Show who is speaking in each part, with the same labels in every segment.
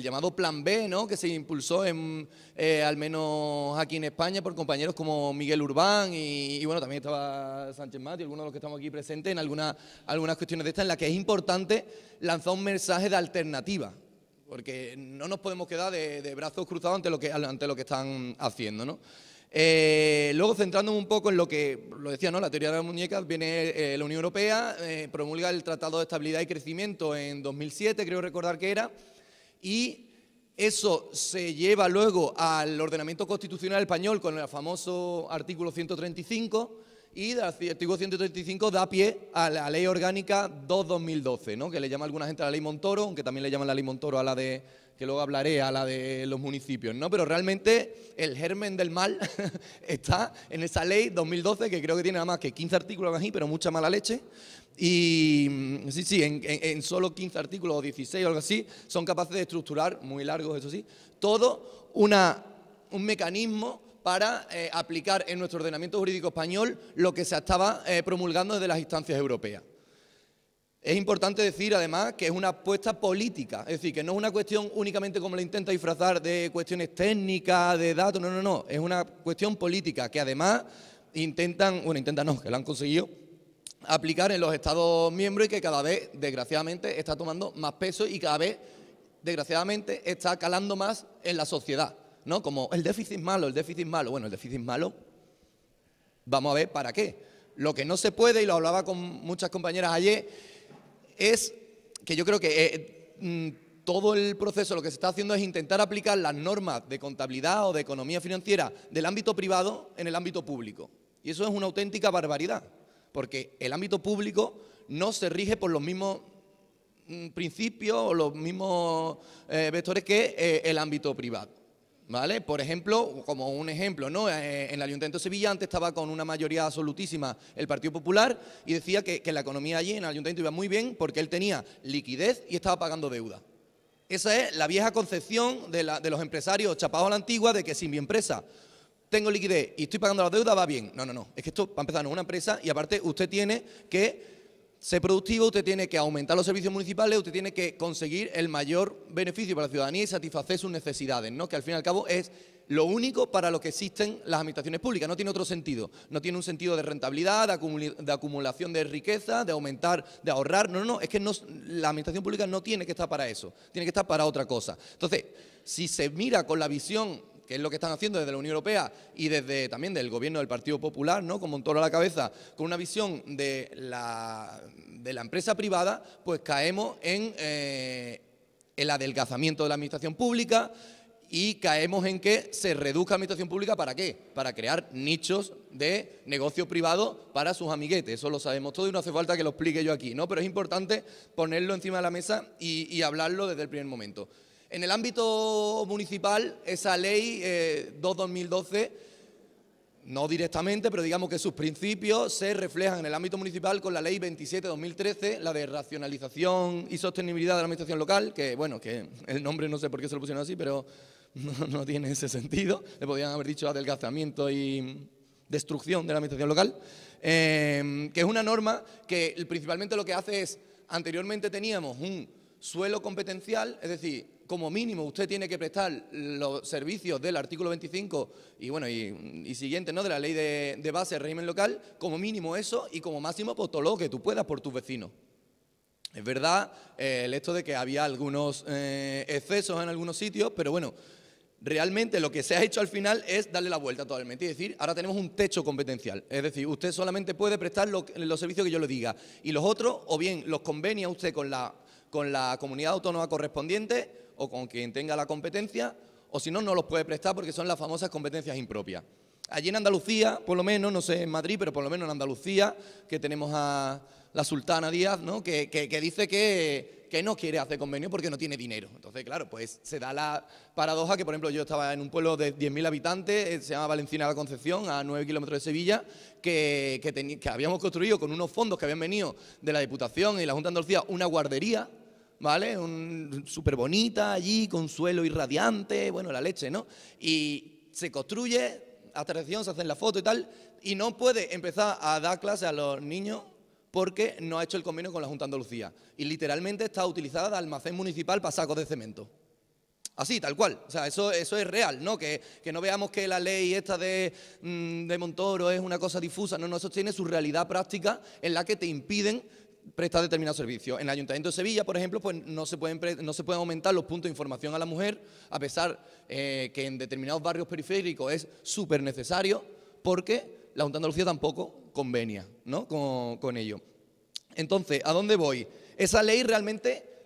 Speaker 1: El llamado Plan B, ¿no? que se impulsó en, eh, al menos aquí en España por compañeros como Miguel Urbán y, bueno, también estaba Sánchez Mati, algunos de los que estamos aquí presentes en algunas cuestiones de estas, en las que es importante lanzar un mensaje de alternativa, porque no nos podemos quedar de, brazos cruzados ante lo que, ante lo que están haciendo. Eh, luego, centrándome un poco en lo que, lo decía, ¿no? la teoría de las muñecas, viene eh, la Unión Europea, promulga el Tratado de Estabilidad y Crecimiento en 2007, creo recordar que era, y eso se lleva luego al ordenamiento constitucional español con el famoso artículo 135 y el artículo 135 da pie a la ley orgánica 2-2012, que le llama alguna gente la ley Montoro, aunque también le llaman la ley Montoro a la de, que luego hablaré, a la de los municipios, ¿no? pero realmente el germen del mal está en esa ley 2012 que creo que tiene nada más que 15 artículos aquí, pero mucha mala leche, y mm, sí, sí, en, solo 15 artículos o 16 o algo así, son capaces de estructurar, muy largos eso sí, todo un mecanismo para eh, aplicar en nuestro ordenamiento jurídico español lo que se estaba eh, promulgando desde las instancias europeas. Es importante decir, además, que es una apuesta política, es decir, que no es una cuestión únicamente como la intenta disfrazar de cuestiones técnicas, de datos, no, no, no, es una cuestión política que además intentan, bueno, intentan no, que la han conseguido, aplicar en los Estados miembros y que cada vez, desgraciadamente, está tomando más peso y cada vez, desgraciadamente, está calando más en la sociedad. ¿no? Como el déficit malo, el déficit malo. Bueno, el déficit malo, vamos a ver para qué. Lo que no se puede, y lo hablaba con muchas compañeras ayer, es que yo creo que eh, mm, todo el proceso lo que se está haciendo es intentar aplicar las normas de contabilidad o de economía financiera del ámbito privado en el ámbito público. Y eso es una auténtica barbaridad porque el ámbito público no se rige por los mismos mm, principios o los mismos eh, vectores que eh, el ámbito privado. ¿Vale? Por ejemplo, como un ejemplo, ¿no? Eh, en el Ayuntamiento de Sevilla antes estaba con una mayoría absolutísima el Partido Popular y decía que, la economía allí en el Ayuntamiento iba muy bien porque él tenía liquidez y estaba pagando deuda. Esa es la vieja concepción de, los empresarios chapados a la antigua de que sin mi empresa tengo liquidez y estoy pagando la deuda, va bien. No, no, no. Es que esto, va a empezar, no una empresa y aparte usted tiene que ser productivo, usted tiene que aumentar los servicios municipales, usted tiene que conseguir el mayor beneficio para la ciudadanía y satisfacer sus necesidades, ¿no? Que al fin y al cabo es lo único para lo que existen las administraciones públicas. No tiene otro sentido. No tiene un sentido de rentabilidad, de, acumulación de riqueza, de aumentar, de ahorrar. No, no, no. Es que la administración pública no tiene que estar para eso. Tiene que estar para otra cosa. Entonces, si se mira con la visión que es lo que están haciendo desde la Unión Europea y desde también del gobierno del Partido Popular, ¿no? un toro a la cabeza, con una visión de la, empresa privada, pues caemos en eh, el adelgazamiento de la administración pública y caemos en que se reduzca la administración pública para qué? Para crear nichos de negocio privado para sus amiguetes. Eso lo sabemos todos y no hace falta que lo explique yo aquí, ¿no? Pero es importante ponerlo encima de la mesa y hablarlo desde el primer momento. En el ámbito municipal, esa ley eh, 2-2012, no directamente, pero digamos que sus principios se reflejan en el ámbito municipal con la ley 27-2013, la de racionalización y sostenibilidad de la administración local, que bueno, que el nombre no sé por qué se lo pusieron así, pero no, tiene ese sentido. Le podrían haber dicho adelgazamiento y destrucción de la administración local, em, que es una norma que principalmente lo que hace es, anteriormente teníamos un suelo competencial, es decir, como mínimo usted tiene que prestar los servicios del artículo 25 y bueno y, siguiente no de la ley de, base del régimen local, como mínimo eso y como máximo pues todo lo que tú puedas por tus vecinos. Es verdad eh, el hecho de que había algunos eh, excesos en algunos sitios, pero bueno, realmente lo que se ha hecho al final es darle la vuelta totalmente y decir, ahora tenemos un techo competencial. Es decir, usted solamente puede prestar los servicios que yo le diga y los otros, o bien los convenia usted con la, con la comunidad autónoma correspondiente o con quien tenga la competencia, o si no, no los puede prestar porque son las famosas competencias impropias. Allí en Andalucía, por lo menos, no sé en Madrid, pero por lo menos en Andalucía, que tenemos a la Sultana Díaz, ¿no? que, que, dice que, que, no quiere hacer convenio porque no tiene dinero. Entonces, claro, pues se da la paradoja que, por ejemplo, yo estaba en un pueblo de 10.000 habitantes, eh, se llama Valencina de la Concepción, a 9 kilómetros de Sevilla, que, que habíamos construido con unos fondos que habían venido de la Diputación y la Junta de Andalucía una guardería ¿vale? Un, súper bonita allí, con suelo irradiante, bueno, la leche, ¿no? Y se construye, atracción, se hacen la foto y tal, y no puede empezar a dar clases a los niños porque no ha hecho el convenio con la Junta de Andalucía. Y literalmente está utilizada de almacén municipal para sacos de cemento. Así, tal cual. O sea, eso, eso es real, ¿no? Que, que no veamos que la ley esta de, mm, de Montoro es una cosa difusa. No, no, eso tiene su realidad práctica en la que te impiden prestar determinados servicios. En el Ayuntamiento de Sevilla, por ejemplo, pues no se pueden, no se aumentar los puntos de información a la mujer, a pesar eh, que en determinados barrios periféricos es súper necesario, porque la Junta de Andalucía tampoco convenia ¿no? con, con ello. Entonces, ¿a dónde voy? Esa ley realmente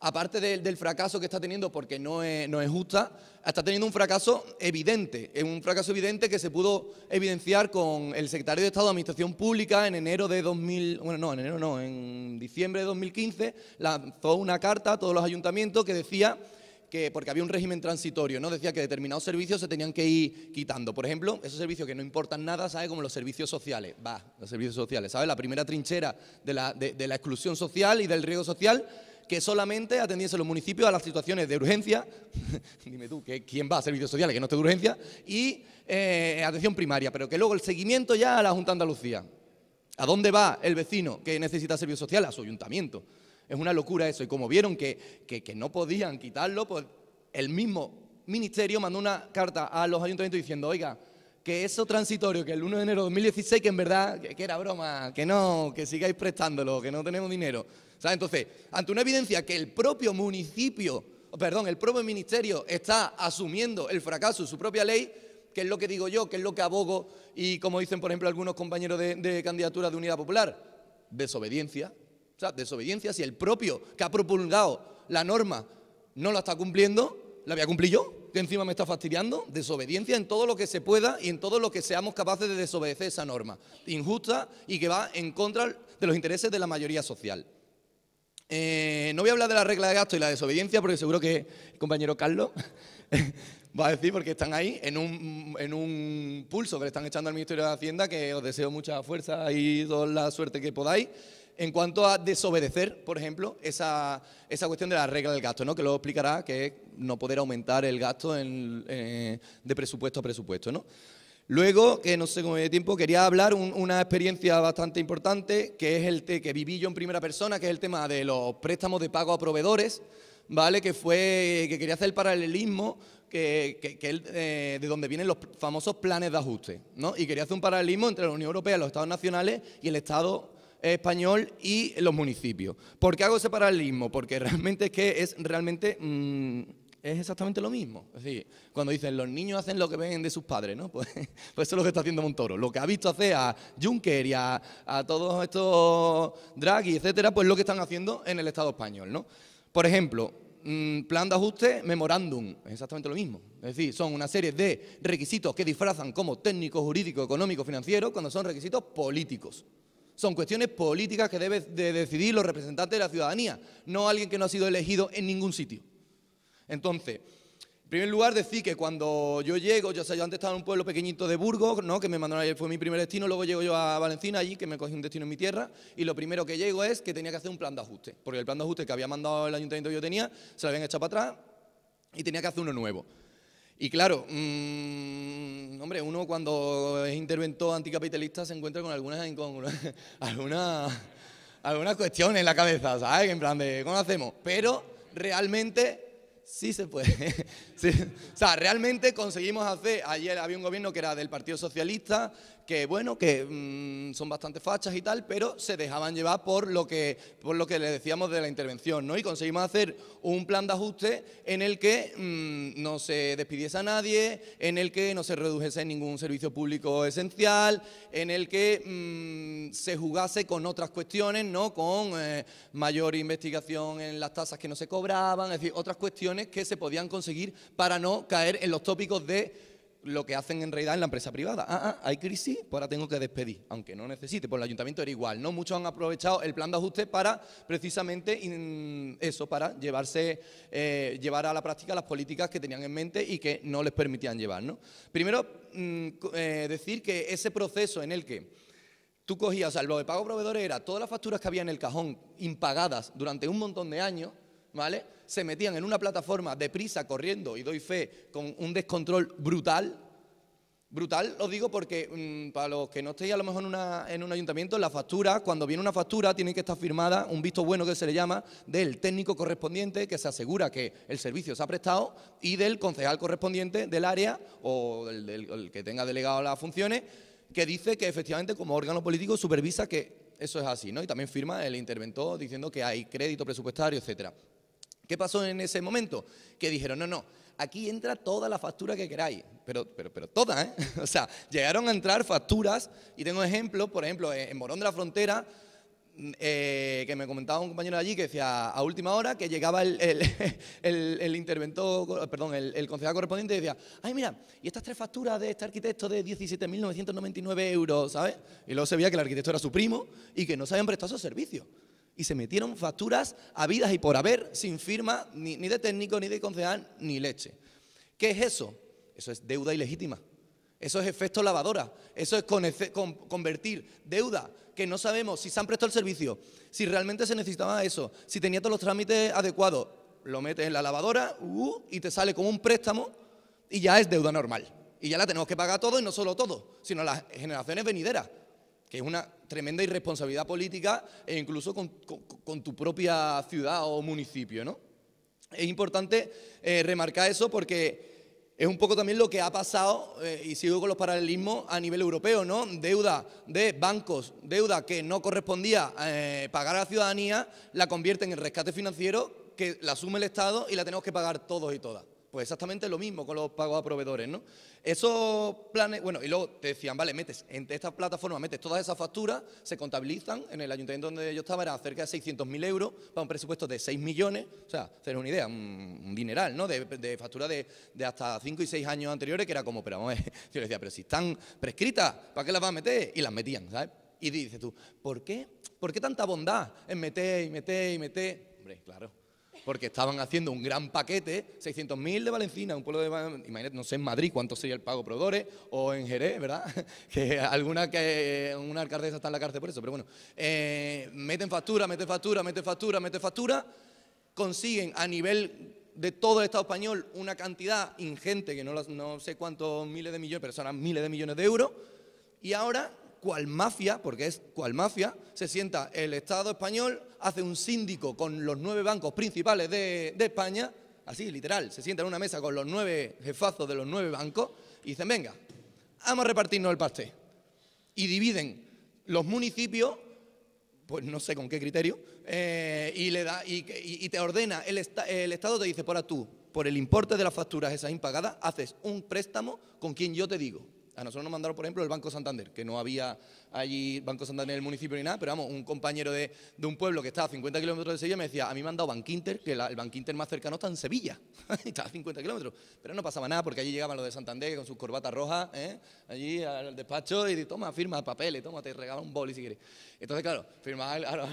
Speaker 1: aparte del fracaso que está teniendo, porque no es, justa, está teniendo un fracaso evidente, un fracaso evidente que se pudo evidenciar con el secretario de Estado de Administración Pública en enero de 2000, bueno, no, en enero no, en diciembre de 2015 lanzó una carta a todos los ayuntamientos que decía que, porque había un régimen transitorio, ¿no? Decía que determinados servicios se tenían que ir quitando. Por ejemplo, esos servicios que no importan nada, ¿sabes? Como los servicios sociales. Va, los servicios sociales, ¿sabes? La primera trinchera de la, de la exclusión social y del riesgo social que solamente atendiese los municipios a las situaciones de urgencia, dime tú, que, ¿quién va a servicios sociales que no esté de urgencia? Y eh, atención primaria, pero que luego el seguimiento ya a la Junta de Andalucía. ¿A dónde va el vecino que necesita servicio social? A su ayuntamiento. Es una locura eso. Y como vieron que, no podían quitarlo, pues el mismo ministerio mandó una carta a los ayuntamientos diciendo, oiga, que eso transitorio, que el 1 de enero de 2016, que en verdad, que, que, era broma, que no, que sigáis prestándolo, que no tenemos dinero. Entonces, ante una evidencia que el propio municipio, perdón, el propio ministerio está asumiendo el fracaso de su propia ley, que es lo que digo yo, que es lo que abogo, y como dicen, por ejemplo, algunos compañeros de, de candidatura de Unidad Popular, desobediencia. O sea, desobediencia, si el propio que ha propulgado la norma no la está cumpliendo, la voy a cumplir yo, que encima me está fastidiando, desobediencia en todo lo que se pueda y en todo lo que seamos capaces de desobedecer esa norma, injusta y que va en contra de los intereses de la mayoría social. Eh, no voy a hablar de la regla de gasto y la desobediencia porque seguro que el compañero Carlos va a decir porque están ahí en un, en un pulso que le están echando al Ministerio de Hacienda que os deseo mucha fuerza y toda la suerte que podáis. En cuanto a desobedecer, por ejemplo, esa, cuestión de la regla del gasto, ¿no? que lo explicará, que es no poder aumentar el gasto eh, de presupuesto a presupuesto. ¿no? Luego, que no sé cómo me tiempo, quería hablar una experiencia bastante importante, que es el que viví yo en primera persona, que es el tema de los préstamos de pago a proveedores, ¿vale? Que fue, que quería hacer el paralelismo que, eh, de donde vienen los famosos planes de ajuste, ¿no? Y quería hacer un paralelismo entre la Unión Europea, los Estados nacionales y el Estado español y los municipios. ¿Por qué hago ese paralelismo? Porque realmente es que es realmente mm, es exactamente lo mismo. Es decir, cuando dicen los niños hacen lo que ven de sus padres, ¿no? Pues, pues, eso es lo que está haciendo Montoro. Lo que ha visto hacer a Juncker y a, todos estos Draghi, etcétera, pues lo que están haciendo en el Estado español, ¿no? Por ejemplo, mm, plan de ajuste, memorándum, es exactamente lo mismo. Es decir, son una serie de requisitos que disfrazan como técnico, jurídico, económico, financiero, cuando son requisitos políticos. Son cuestiones políticas que deben de decidir los representantes de la ciudadanía, no alguien que no ha sido elegido en ningún sitio. Entonces, en primer lugar, decir que cuando yo llego, yo, yo antes estaba en un pueblo pequeñito de Burgos, ¿no? que me mandaron ayer, fue mi primer destino, luego llego yo a Valencina, allí, que me cogí un destino en mi tierra, y lo primero que llego es que tenía que hacer un plan de ajuste, porque el plan de ajuste que había mandado el ayuntamiento que yo tenía, se lo habían echado para atrás y tenía que hacer uno nuevo. Y claro, mm, hombre, uno cuando es interventor anticapitalista se encuentra con algunas, algunas, algunas cuestiones en la cabeza, ¿sabes? En plan de, ¿cómo hacemos? Pero realmente Sí se puede. O sea, realmente conseguimos hacer, ayer había un gobierno que era del Partido Socialista, que bueno, que mm, son bastante fachas y tal, pero se dejaban llevar por lo que, por lo que les decíamos de la intervención, ¿no? Y conseguimos hacer un plan de ajuste en el que mm, no se despidiese a nadie, en el que no se redujese ningún servicio público esencial, en el que mm, se jugase con otras cuestiones, ¿no? Con eh, mayor investigación en las tasas que no se cobraban, es decir, otras cuestiones que se podían conseguir para no caer en los tópicos de lo que hacen en realidad en la empresa privada. Ah, ah, hay crisis, pues ahora tengo que despedir, aunque no necesite. Por pues el ayuntamiento era igual, ¿no? Muchos han aprovechado el plan de ajuste para, precisamente, eso, para llevarse, eh, llevar a la práctica las políticas que tenían en mente y que no les permitían llevar, ¿no? Primero, mm, eh, decir que ese proceso en el que tú cogías, o sea, lo de pago proveedor era todas las facturas que había en el cajón impagadas durante un montón de años, ¿vale?, se metían en una plataforma deprisa, corriendo, y doy fe, con un descontrol brutal. Brutal lo digo porque mm, para los que no estéis a lo mejor en, un ayuntamiento, la factura, cuando viene una factura, tiene que estar firmada un visto bueno que se le llama del técnico correspondiente que se asegura que el servicio se ha prestado y del concejal correspondiente del área o del, el que tenga delegado las funciones que dice que efectivamente como órgano político supervisa que eso es así, ¿no? Y también firma el interventor diciendo que hay crédito presupuestario, etcétera. ¿Qué pasó en ese momento? Que dijeron, no, no, aquí entra toda la factura que queráis, pero, pero, pero toda, ¿eh? O sea, llegaron a entrar facturas, y tengo ejemplos, por ejemplo, en Morón de la Frontera, mm, eh, que me comentaba un compañero allí que decía a última hora que llegaba el, el, interventor, perdón, el, concejal correspondiente y decía, ay mira, y estas tres facturas de este arquitecto de 17.999 euros, ¿sabes? Y luego se veía que el arquitecto era su primo y que no se habían prestado esos servicios y se metieron facturas a vidas y por haber, sin firma, ni, de técnico, ni de concejal, ni leche. ¿Qué es eso? Eso es deuda ilegítima. Eso es efecto lavadora. Eso es convertir deuda que no sabemos si se han prestado el servicio, si realmente se necesitaba eso, si tenía todos los trámites adecuados. Lo metes en la lavadora uh, y te sale como un préstamo y ya es deuda normal. Y ya la tenemos que pagar todo y no solo todo, sino las generaciones venideras que es una tremenda irresponsabilidad política e incluso con, tu propia ciudad o municipio, Es importante eh, remarcar eso porque es un poco también lo que ha pasado, eh, y sigo con los paralelismos, a nivel europeo, ¿no? Deuda de bancos, deuda que no correspondía eh, pagar a la ciudadanía, la convierte en el rescate financiero, que la asume el Estado y la tenemos que pagar todos y todas. Pues exactamente lo mismo con los pagos a proveedores, ¿no? Esos planes, bueno, y luego te decían, vale, metes entre esta plataforma, metes todas esas facturas, se contabilizan, en el ayuntamiento donde yo estaba era cerca de 600.000 euros para un presupuesto de 6 millones, o sea, hacer una idea, un, dineral, ¿no? De, de facturas de, hasta 5 y 6 años anteriores, que era como, pero vamos, yo les decía, pero si están prescritas, ¿para qué las vas a meter? Y las metían, ¿sabes? Y dices tú, ¿por qué? ¿Por qué tanta bondad en meter y meter y meter? Hombre, claro, porque estaban haciendo un gran paquete, 600.000 de Valencina, un pueblo de imagínate, no sé en Madrid cuánto sería el pago proveedores, o en Jerez, ¿verdad? que alguna que una alcaldesa está en la cárcel por eso, pero bueno, eh, meten factura, meten factura, meten factura, meten factura, consiguen a nivel de todo el Estado español una cantidad ingente, que no, no sé cuántos miles de millones, pero son miles de millones de euros, y ahora cual mafia, porque es cual mafia, se sienta el Estado español, hace un síndico con los nueve bancos principales de, España, así literal, se sienta en una mesa con los nueve jefazos de los nueve bancos y dicen, venga, vamos a repartirnos el pastel. Y dividen los municipios, pues no sé con qué criterio, eh, y, le da, y, te ordena, el, el Estado te dice, por tú, por el importe de las facturas esas impagadas, haces un préstamo con quien yo te digo a nosotros nos mandaron, por ejemplo, el Banco Santander, que no había allí Banco Santander en el municipio ni nada, pero vamos, un compañero de, un pueblo que estaba a 50 kilómetros de Sevilla me decía, a mí me han dado Bankinter, que el Inter más cercano está en Sevilla, estaba a 50 kilómetros, pero no pasaba nada porque allí llegaban los de Santander con sus corbatas rojas, ¿eh? allí al despacho y toma, firma papeles, toma, te regala un boli si quieres. Entonces, claro, firmaba, claro,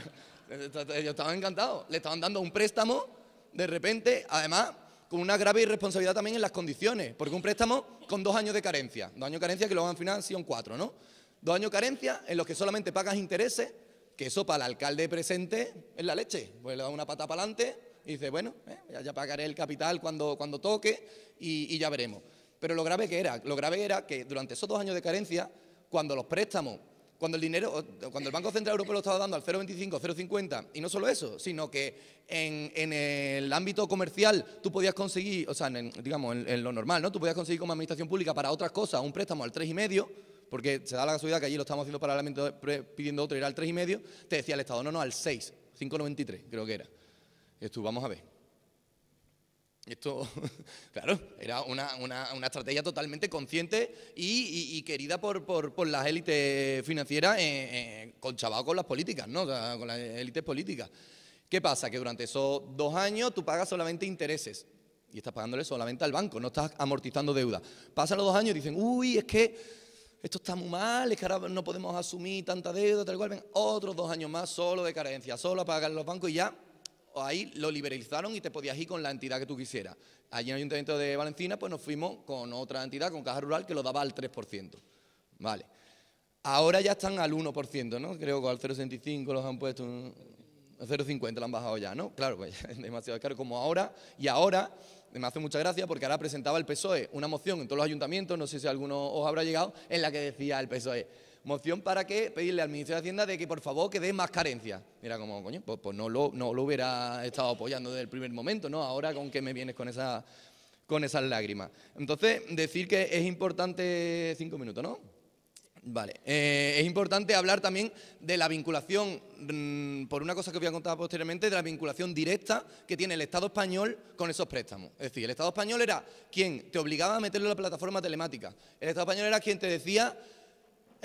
Speaker 1: yo estaba encantado, le estaban dando un préstamo, de repente, además con una grave irresponsabilidad también en las condiciones, porque un préstamo con dos años de carencia, dos años de carencia que lo van a financiar son cuatro, ¿no? Dos años de carencia en los que solamente pagas intereses, que eso para el alcalde presente es la leche, pues le da una pata para adelante y dice, bueno, eh, ya, pagaré el capital cuando, cuando toque y, y ya veremos. Pero lo grave que era, lo grave era que durante esos dos años de carencia, cuando los préstamos cuando el dinero, cuando el Banco Central Europeo lo estaba dando al 0,25, 0,50, y no solo eso, sino que en, el ámbito comercial tú podías conseguir, o sea, digamos, en, lo normal, ¿no? Tú podías conseguir como administración pública para otras cosas un préstamo al 3,5, porque se da la casualidad que allí lo estamos haciendo para el ámbito pidiendo otro, era al 3,5, te decía el Estado, no, no, al 6, 5,93 creo que era. Esto vamos a ver. Esto, claro, era una, estrategia totalmente consciente y, querida por, por, por, las élites financieras, eh, eh con con las políticas, ¿no? O sea, con las élites políticas. ¿Qué pasa? Que durante esos dos años tú pagas solamente intereses y estás pagándole solamente al banco, no estás amortizando deuda. Pasan los dos años y dicen, uy, es que esto está muy mal, es que ahora no podemos asumir tanta deuda, tal cual. Ven, otros dos años más solo de carencia, solo a pagar los bancos y ya ahí lo liberalizaron y te podías ir con la entidad que tú quisieras. Allí en el Ayuntamiento de Valencina, pues nos fuimos con otra entidad, con Caja Rural, que lo daba al 3%. Vale. Ahora ya están al 1%, ¿no? Creo que al 0,65 los han puesto, 0,50 lo han bajado ya, ¿no? Claro, es pues, demasiado caro como ahora. Y ahora, me hace mucha gracia porque ahora presentaba el PSOE una moción en todos los ayuntamientos, no sé si alguno os habrá llegado, en la que decía el PSOE, moción para que pedirle al Ministerio de Hacienda de que por favor que dé más carencias. Mira, como coño, pues, pues no, lo, no lo hubiera estado apoyando desde el primer momento, ¿no? Ahora con que me vienes con esa con esas lágrimas. Entonces, decir que es importante, cinco minutos, ¿no? Vale, eh, es importante hablar también de la vinculación, mm, por una cosa que voy a contar posteriormente, de la vinculación directa que tiene el Estado español con esos préstamos. Es decir, el Estado español era quien te obligaba a meterlo en la plataforma telemática. El Estado español era quien te decía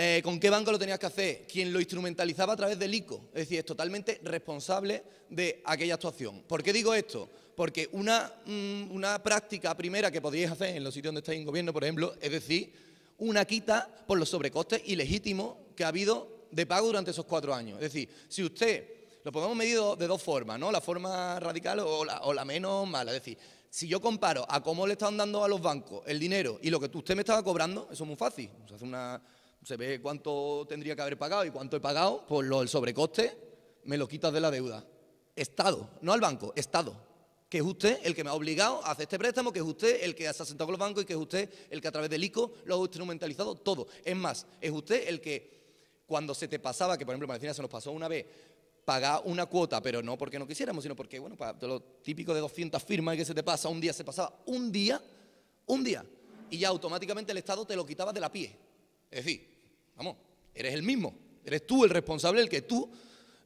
Speaker 1: eh, con qué banco lo tenías que hacer, quien lo instrumentalizaba a través del ICO. Es decir, es totalmente responsable de aquella actuación. ¿Por qué digo esto? Porque una, mm, una práctica primera que podíais hacer en los sitios donde estáis en gobierno, por ejemplo, es decir, una quita por los sobrecostes ilegítimos que ha habido de pago durante esos cuatro años. Es decir, si usted lo podemos medir de dos formas, ¿no? La forma radical o la, o la, menos mala. Es decir, si yo comparo a cómo le están dando a los bancos el dinero y lo que usted me estaba cobrando, eso es muy fácil. Se hace una, se ve cuánto tendría que haber pagado y cuánto he pagado, por el sobrecoste me lo quitas de la deuda. Estado, no al banco, Estado. Que es usted el que me ha obligado a hacer este préstamo, que es usted el que se ha sentado con los bancos y que es usted el que a través del ICO lo ha instrumentalizado todo. Es más, es usted el que cuando se te pasaba, que por ejemplo en Valencia se nos pasó una vez, pagar una cuota, pero no porque no quisiéramos, sino porque, bueno, para lo típico de 200 firmas que se te pasa, un día se pasaba, un día, un día, y ya automáticamente el Estado te lo quitaba de la pie. Es decir, vamos, eres el mismo, eres tú el responsable, el que tú,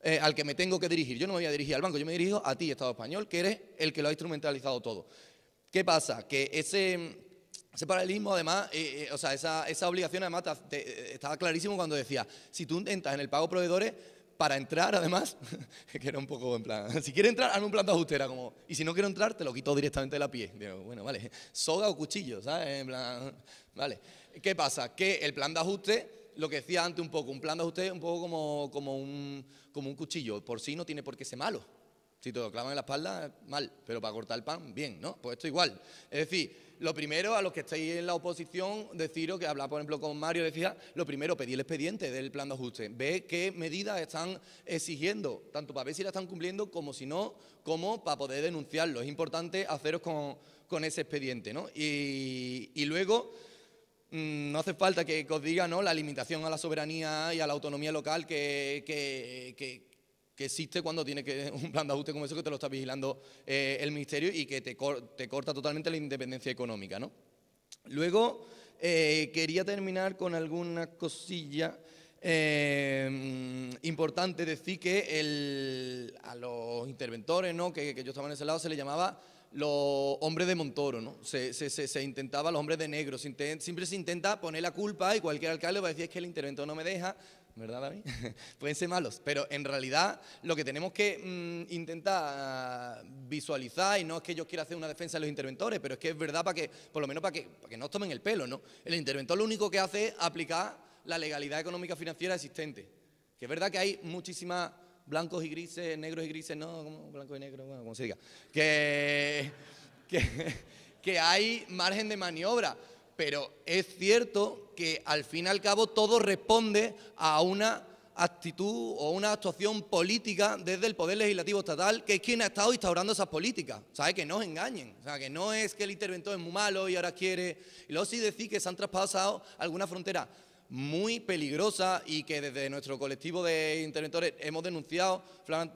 Speaker 1: eh, al que me tengo que dirigir. Yo no me voy a dirigir al banco, yo me dirijo a ti, Estado español, que eres el que lo ha instrumentalizado todo. ¿Qué pasa? Que ese, ese paralelismo, además, eh, eh, o sea, esa, obligación, además, estaba clarísimo cuando decía, si tú entras en el pago proveedores, para entrar, además, que era un poco en plan, si quiere entrar, hazme un plan de ajustera, como, y si no quiero entrar, te lo quito directamente de la pie. bueno, vale, soga o cuchillo, ¿sabes? En plan, vale. ¿Qué pasa? Que el plan de ajuste, lo que decía antes un poco, un plan de ajuste es un poco como, como, un, como un cuchillo. Por sí no tiene por qué ser malo. Si te lo clavan en la espalda, mal, pero para cortar el pan, bien, ¿no? Pues esto igual. Es decir, lo primero, a los que estáis en la oposición, deciros que hablaba, por ejemplo, con Mario, decía, lo primero, pedir el expediente del plan de ajuste. Ve qué medidas están exigiendo, tanto para ver si la están cumpliendo como si no, como para poder denunciarlo. Es importante haceros con, ese expediente, ¿no? y, y luego Mm, no hace falta que, os diga ¿no? la limitación a la soberanía y a la autonomía local que, que, existe cuando tiene un plan de ajuste como ese que te lo está vigilando eh, el ministerio y que te, corta totalmente la independencia económica. ¿no? Luego, eh, quería terminar con alguna cosilla. Eh, importante decir que a los interventores, ¿no? que, que yo estaba en ese lado, se le llamaba los hombres de Montoro, ¿no? Se, se, se, intentaba los hombres de negro, siempre se intenta poner la culpa y cualquier alcalde va a decir es que el interventor no me deja, ¿verdad David? Pueden ser malos, pero en realidad lo que tenemos que mm, intentar visualizar, y no es que yo quiera hacer una defensa de los interventores, pero es que es verdad para que, por lo menos para que, para que nos tomen el pelo, ¿no? El interventor lo único que hace es aplicar la legalidad económica financiera existente, que es verdad que hay muchísimas blancos y grises, negros y grises, no, como blanco y negro, bueno, como se diga, que, que, que hay margen de maniobra, pero es cierto que al fin y al cabo todo responde a una actitud o una actuación política desde el Poder Legislativo Estatal, que es quien ha estado instaurando esas políticas. ¿Sabes? Que no os engañen. O sea, que no es que el interventor es muy malo y ahora quiere. Y luego sí decir que se han traspasado alguna frontera muy peligrosa y que desde nuestro colectivo de interventores hemos denunciado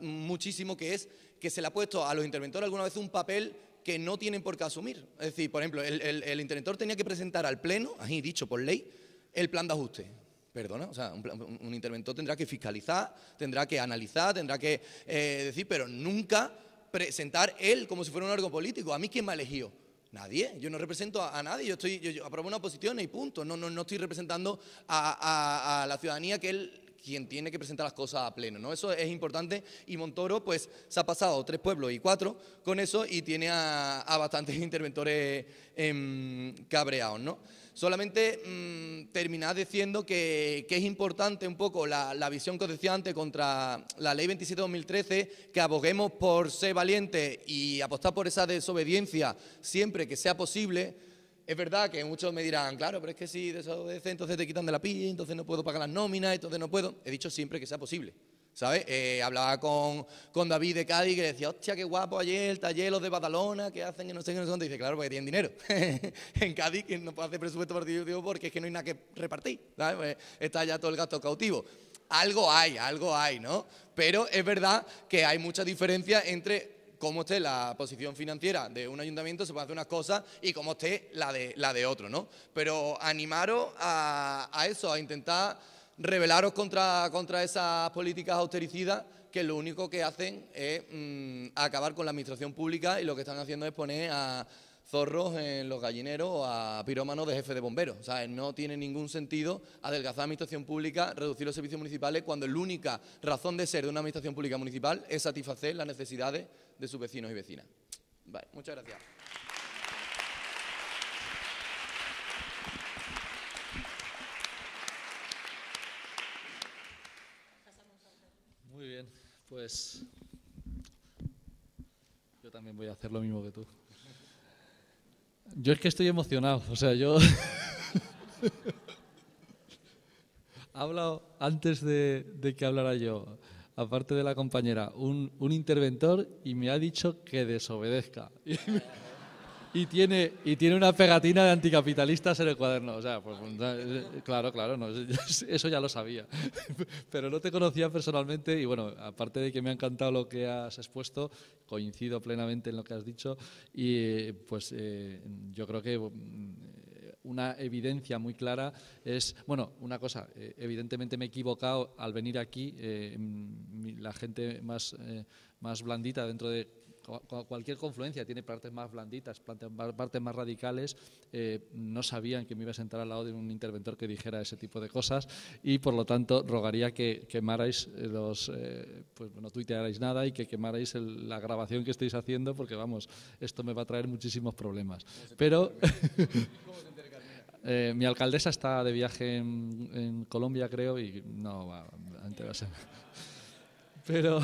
Speaker 1: muchísimo, que es que se le ha puesto a los interventores alguna vez un papel que no tienen por qué asumir. Es decir, por ejemplo, el, interventor tenía que presentar al Pleno, así dicho por ley, el plan de ajuste. Perdona, o sea, un, interventor tendrá que fiscalizar, tendrá que analizar, tendrá que eh, decir, pero nunca presentar él como si fuera un órgano político. ¿A mí quién me ha elegido? Nadie, yo no represento a, nadie, yo, estoy, yo, una oposición y punto, no, no, estoy representando a, la ciudadanía que él quien tiene que presentar las cosas a pleno, ¿no? Eso es importante y Montoro pues se ha pasado tres pueblos y cuatro con eso y tiene a, bastantes interventores em, cabreados, ¿no? Solamente mm, terminar diciendo que, es importante un poco la, visión que os decía antes contra la Ley 27-2013, que aboguemos por ser valientes y apostar por esa desobediencia siempre que sea posible. Es verdad que muchos me dirán, claro, pero es que si desobedeces entonces te quitan de la pilla, entonces no puedo pagar las nóminas, entonces no puedo. He dicho siempre que sea posible. ¿Sabes? Eh, hablaba con, David de Cádiz que decía, hostia, qué guapo ayer el taller, los de Badalona, que hacen que no sé qué, no sé dice, claro, porque tienen dinero. en Cádiz que no puede hacer presupuesto partido porque es que no hay nada que repartir. ¿sabes? Pues está ya todo el gasto cautivo. Algo hay, algo hay, ¿no? Pero es verdad que hay mucha diferencia entre cómo esté la posición financiera de un ayuntamiento, se puede hacer unas cosas y cómo esté la de, la de otro, ¿no? Pero animaros a, a eso, a intentar Revelaros contra, esas políticas austericidas que lo único que hacen es mm, acabar con la administración pública y lo que están haciendo es poner a zorros en los gallineros o a pirómanos de jefe de bomberos. O sea, no tiene ningún sentido adelgazar la administración pública, reducir los servicios municipales, cuando la única razón de ser de una administración pública municipal es satisfacer las necesidades de sus vecinos y vecinas. muchas gracias.
Speaker 2: Pues yo también voy a hacer lo mismo que tú. Yo es que estoy emocionado, o sea, yo... ha hablado antes de, que hablara yo, aparte de la compañera, un, un interventor y me ha dicho que desobedezca. y tiene, y tiene una pegatina de anticapitalistas en el cuaderno. O sea, pues, eh, claro, claro, eso ya lo sabía. Pero no te conocía personalmente y bueno, aparte de que me ha encantado lo que has expuesto, coincido plenamente en lo que has dicho y pues eh, yo creo que mm, una evidencia muy clara es, bueno, una cosa, eh, evidentemente me he equivocado al venir aquí, la gente más, más blandita dentro de cualquier confluencia tiene partes más blanditas, partes más radicales. Eh, no sabían que me iba a sentar al lado de un interventor que dijera ese tipo de cosas y, por lo tanto, rogaría que quemarais los, eh, pues no tuitearais nada y que quemarais la grabación que estáis haciendo porque, vamos, esto me va a traer muchísimos problemas. Pero... Eh, mi alcaldesa está de viaje en, Colombia, creo, y no va, a Pero,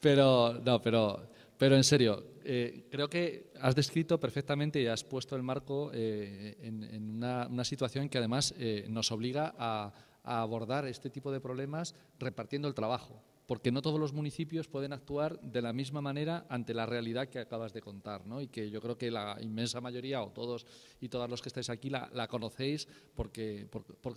Speaker 2: pero, no, pero pero en serio, eh, creo que has descrito perfectamente y has puesto el marco eh, en, una, situación que además eh, nos obliga a abordar este tipo de problemas repartiendo el trabajo porque no todos los municipios pueden actuar de la misma manera ante la realidad que acabas de contar, ¿no? Y que yo creo que la inmensa mayoría, o todos y todas los que estáis aquí, la, conocéis porque,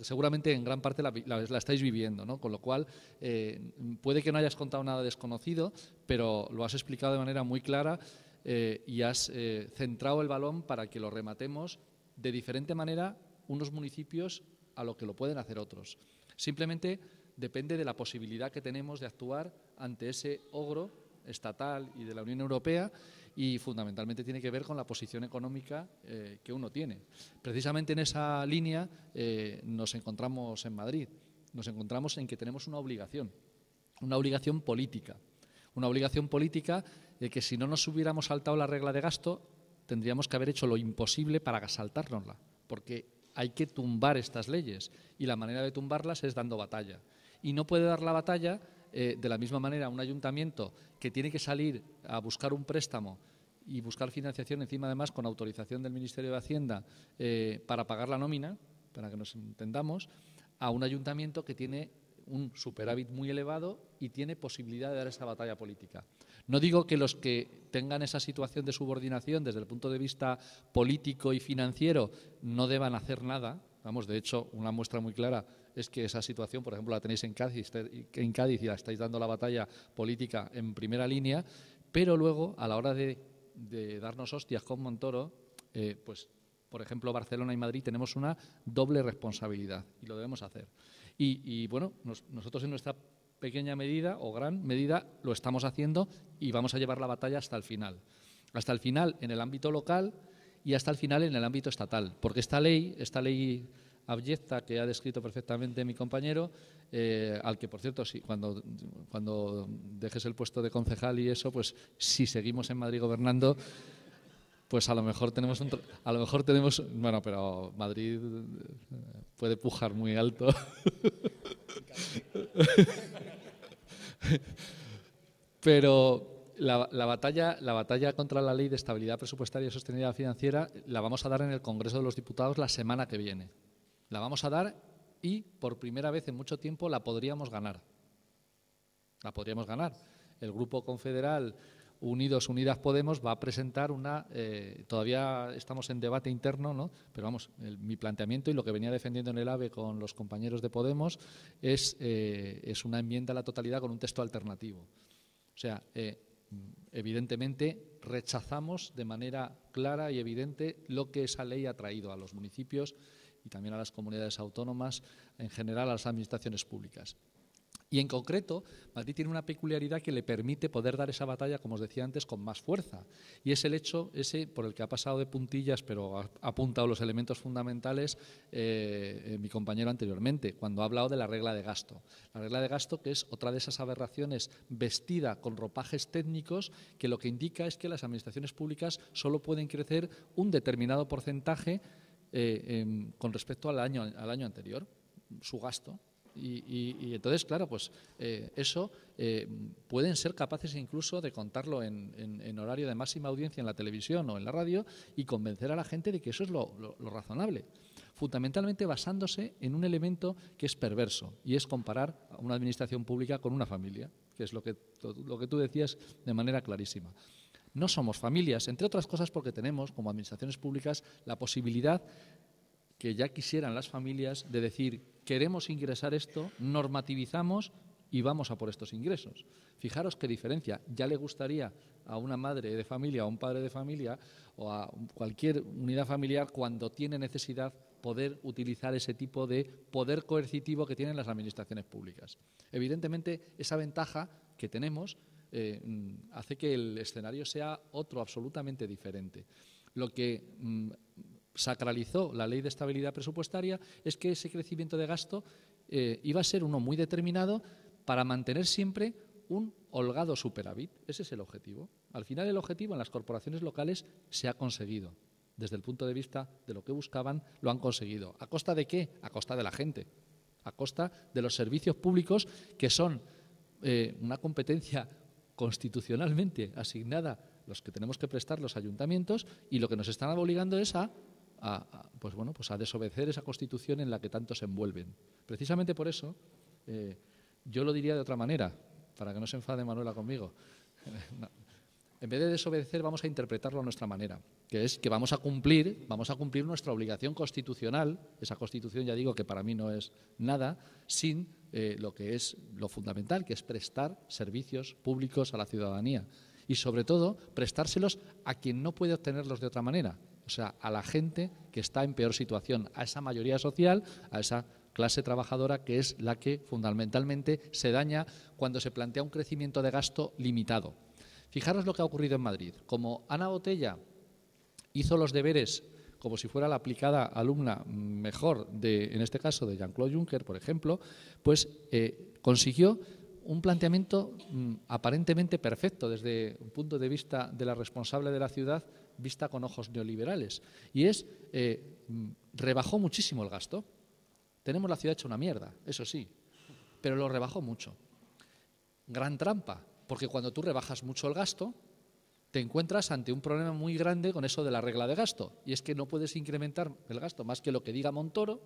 Speaker 2: seguramente en gran parte la, estáis viviendo, ¿no? Con lo cual, eh, puede que no hayas contado nada desconocido, pero lo has explicado de manera muy clara eh, y has eh, centrado el balón para que lo rematemos de diferente manera unos municipios a lo que lo pueden hacer otros. Simplemente depende de la posibilidad que tenemos de actuar ante ese ogro estatal y de la Unión Europea y fundamentalmente tiene que ver con la posición económica eh, que uno tiene. Precisamente en esa línea eh, nos encontramos en Madrid, nos encontramos en que tenemos una obligación, una obligación política, una obligación política de que si no nos hubiéramos saltado la regla de gasto, tendríamos que haber hecho lo imposible para saltárnosla, porque hay que tumbar estas leyes y la manera de tumbarlas es dando batalla y no puede dar la batalla eh, de la misma manera a un ayuntamiento que tiene que salir a buscar un préstamo y buscar financiación encima además con autorización del Ministerio de Hacienda eh, para pagar la nómina, para que nos entendamos, a un ayuntamiento que tiene un superávit muy elevado y tiene posibilidad de dar esa batalla política. No digo que los que tengan esa situación de subordinación desde el punto de vista político y financiero no deban hacer nada, Vamos, de hecho, una muestra muy clara es que esa situación, por ejemplo, la tenéis en Cádiz, en Cádiz y la estáis dando la batalla política en primera línea, pero luego, a la hora de, darnos hostias con Montoro, eh, pues, por ejemplo, Barcelona y Madrid tenemos una doble responsabilidad y lo debemos hacer. Y, bueno, nosotros en nuestra pequeña medida o gran medida lo estamos haciendo y vamos a llevar la batalla hasta el final. Hasta el final, en el ámbito local, y hasta el final en el ámbito estatal, porque esta ley, esta ley abyecta que ha descrito perfectamente mi compañero, eh, al que, por cierto, si, cuando, cuando dejes el puesto de concejal y eso, pues si seguimos en Madrid gobernando, pues a lo mejor tenemos un, a lo mejor tenemos, bueno, pero Madrid eh, puede pujar muy alto. pero la, batalla, contra la Ley de Estabilidad Presupuestaria y Sostenibilidad Financiera la vamos a dar en el Congreso de los Diputados la semana que viene. La vamos a dar y por primera vez en mucho tiempo la podríamos ganar. La podríamos ganar. El Grupo Confederal Unidos Unidas Podemos va a presentar una, eh, todavía estamos en debate interno, ¿no? pero vamos, mi planteamiento y lo que venía defendiendo en el AVE con los compañeros de Podemos eh, es, una enmienda a la totalidad con un texto alternativo. O sea, eh, evidentemente rechazamos de manera clara y evidente lo que esa ley ha traído a los municipios y también a las comunidades autónomas, en general a las administraciones públicas. Y en concreto, Madrid tiene una peculiaridad que le permite poder dar esa batalla, como os decía antes, con más fuerza. Y es el hecho ese por el que ha pasado de puntillas, pero ha apuntado los elementos fundamentales eh, eh, mi compañero anteriormente, cuando ha hablado de la regla de gasto. La regla de gasto, que es otra de esas aberraciones vestida con ropajes técnicos, que lo que indica es que las administraciones públicas solo pueden crecer un determinado porcentaje eh, con respecto al año, al año anterior, su gasto. Y, entonces, claro, pues eh, eso eh, pueden ser capaces incluso de contarlo en, horario de máxima audiencia en la televisión o en la radio y convencer a la gente de que eso es lo, razonable. Fundamentalmente basándose en un elemento que es perverso y es comparar a una administración pública con una familia, que es lo que, lo que tú decías de manera clarísima no somos familias, entre otras cosas porque tenemos como administraciones públicas la posibilidad que ya quisieran las familias de decir, queremos ingresar esto, normativizamos y vamos a por estos ingresos. Fijaros qué diferencia. Ya le gustaría a una madre de familia, a un padre de familia o a cualquier unidad familiar cuando tiene necesidad poder utilizar ese tipo de poder coercitivo que tienen las administraciones públicas. Evidentemente, esa ventaja que tenemos eh, hace que el escenario sea otro absolutamente diferente. Lo que mm, sacralizó la ley de estabilidad presupuestaria es que ese crecimiento de gasto eh, iba a ser uno muy determinado para mantener siempre un holgado superávit. Ese es el objetivo. Al final el objetivo en las corporaciones locales se ha conseguido. Desde el punto de vista de lo que buscaban, lo han conseguido. ¿A costa de qué? A costa de la gente. A costa de los servicios públicos que son eh, una competencia constitucionalmente asignada los que tenemos que prestar los ayuntamientos y lo que nos están obligando es a a, pues bueno, pues a desobedecer esa constitución en la que tanto se envuelven. Precisamente por eso, eh, yo lo diría de otra manera, para que no se enfade Manuela conmigo. En vez de desobedecer, vamos a interpretarlo a nuestra manera, que es que vamos a cumplir, vamos a cumplir nuestra obligación constitucional, esa constitución ya digo que para mí no es nada, sin eh, lo que es lo fundamental, que es prestar servicios públicos a la ciudadanía y sobre todo prestárselos a quien no puede obtenerlos de otra manera, o sea, a la gente que está en peor situación, a esa mayoría social, a esa clase trabajadora que es la que fundamentalmente se daña cuando se plantea un crecimiento de gasto limitado. Fijaros lo que ha ocurrido en Madrid. Como Ana Botella hizo los deberes como si fuera la aplicada alumna mejor de, en este caso, de Jean-Claude Juncker, por ejemplo, pues eh, consiguió un planteamiento mm, aparentemente perfecto desde un punto de vista de la responsable de la ciudad vista con ojos neoliberales, y es, eh, rebajó muchísimo el gasto. Tenemos la ciudad hecha una mierda, eso sí, pero lo rebajó mucho. Gran trampa, porque cuando tú rebajas mucho el gasto, te encuentras ante un problema muy grande con eso de la regla de gasto, y es que no puedes incrementar el gasto más que lo que diga Montoro,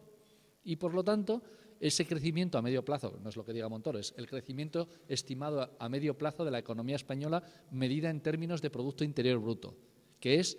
Speaker 2: y por lo tanto, ese crecimiento a medio plazo, no es lo que diga Montoro, es el crecimiento estimado a medio plazo de la economía española medida en términos de Producto Interior Bruto que es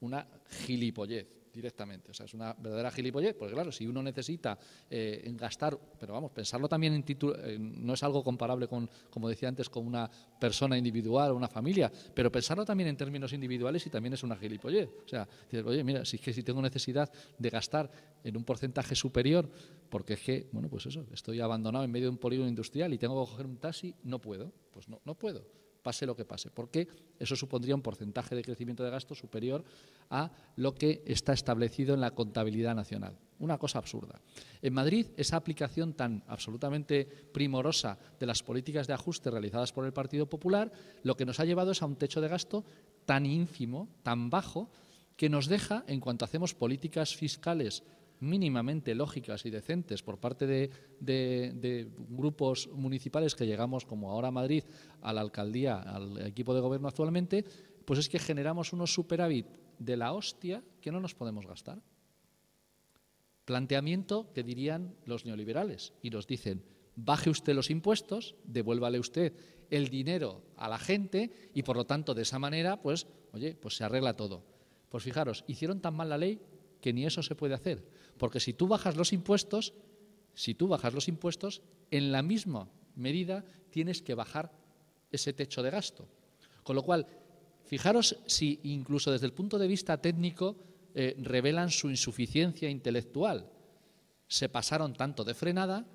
Speaker 2: una gilipollez directamente. O sea, es una verdadera gilipollez, porque claro, si uno necesita eh, gastar, pero vamos, pensarlo también en título, eh, no es algo comparable con, como decía antes, con una persona individual o una familia, pero pensarlo también en términos individuales y también es una gilipollez. O sea, oye, mira, si es que si tengo necesidad de gastar en un porcentaje superior, porque es que, bueno, pues eso, estoy abandonado en medio de un polígono industrial y tengo que coger un taxi, no puedo, pues no, no puedo pase lo que pase, porque eso supondría un porcentaje de crecimiento de gasto superior a lo que está establecido en la contabilidad nacional. Una cosa absurda. En Madrid, esa aplicación tan absolutamente primorosa de las políticas de ajuste realizadas por el Partido Popular, lo que nos ha llevado es a un techo de gasto tan ínfimo, tan bajo, que nos deja, en cuanto hacemos políticas fiscales mínimamente lógicas y decentes por parte de, grupos municipales que llegamos, como ahora a Madrid, a la alcaldía, al equipo de gobierno actualmente, pues es que generamos unos superávit de la hostia que no nos podemos gastar. Planteamiento que dirían los neoliberales y nos dicen, baje usted los impuestos, devuélvale usted el dinero a la gente y por lo tanto de esa manera, pues, oye, pues se arregla todo. Pues fijaros, hicieron tan mal la ley que ni eso se puede hacer. Porque si tú bajas los impuestos, si tú bajas los impuestos, en la misma medida tienes que bajar ese techo de gasto. Con lo cual, fijaros si incluso desde el punto de vista técnico eh, revelan su insuficiencia intelectual. Se pasaron tanto de frenada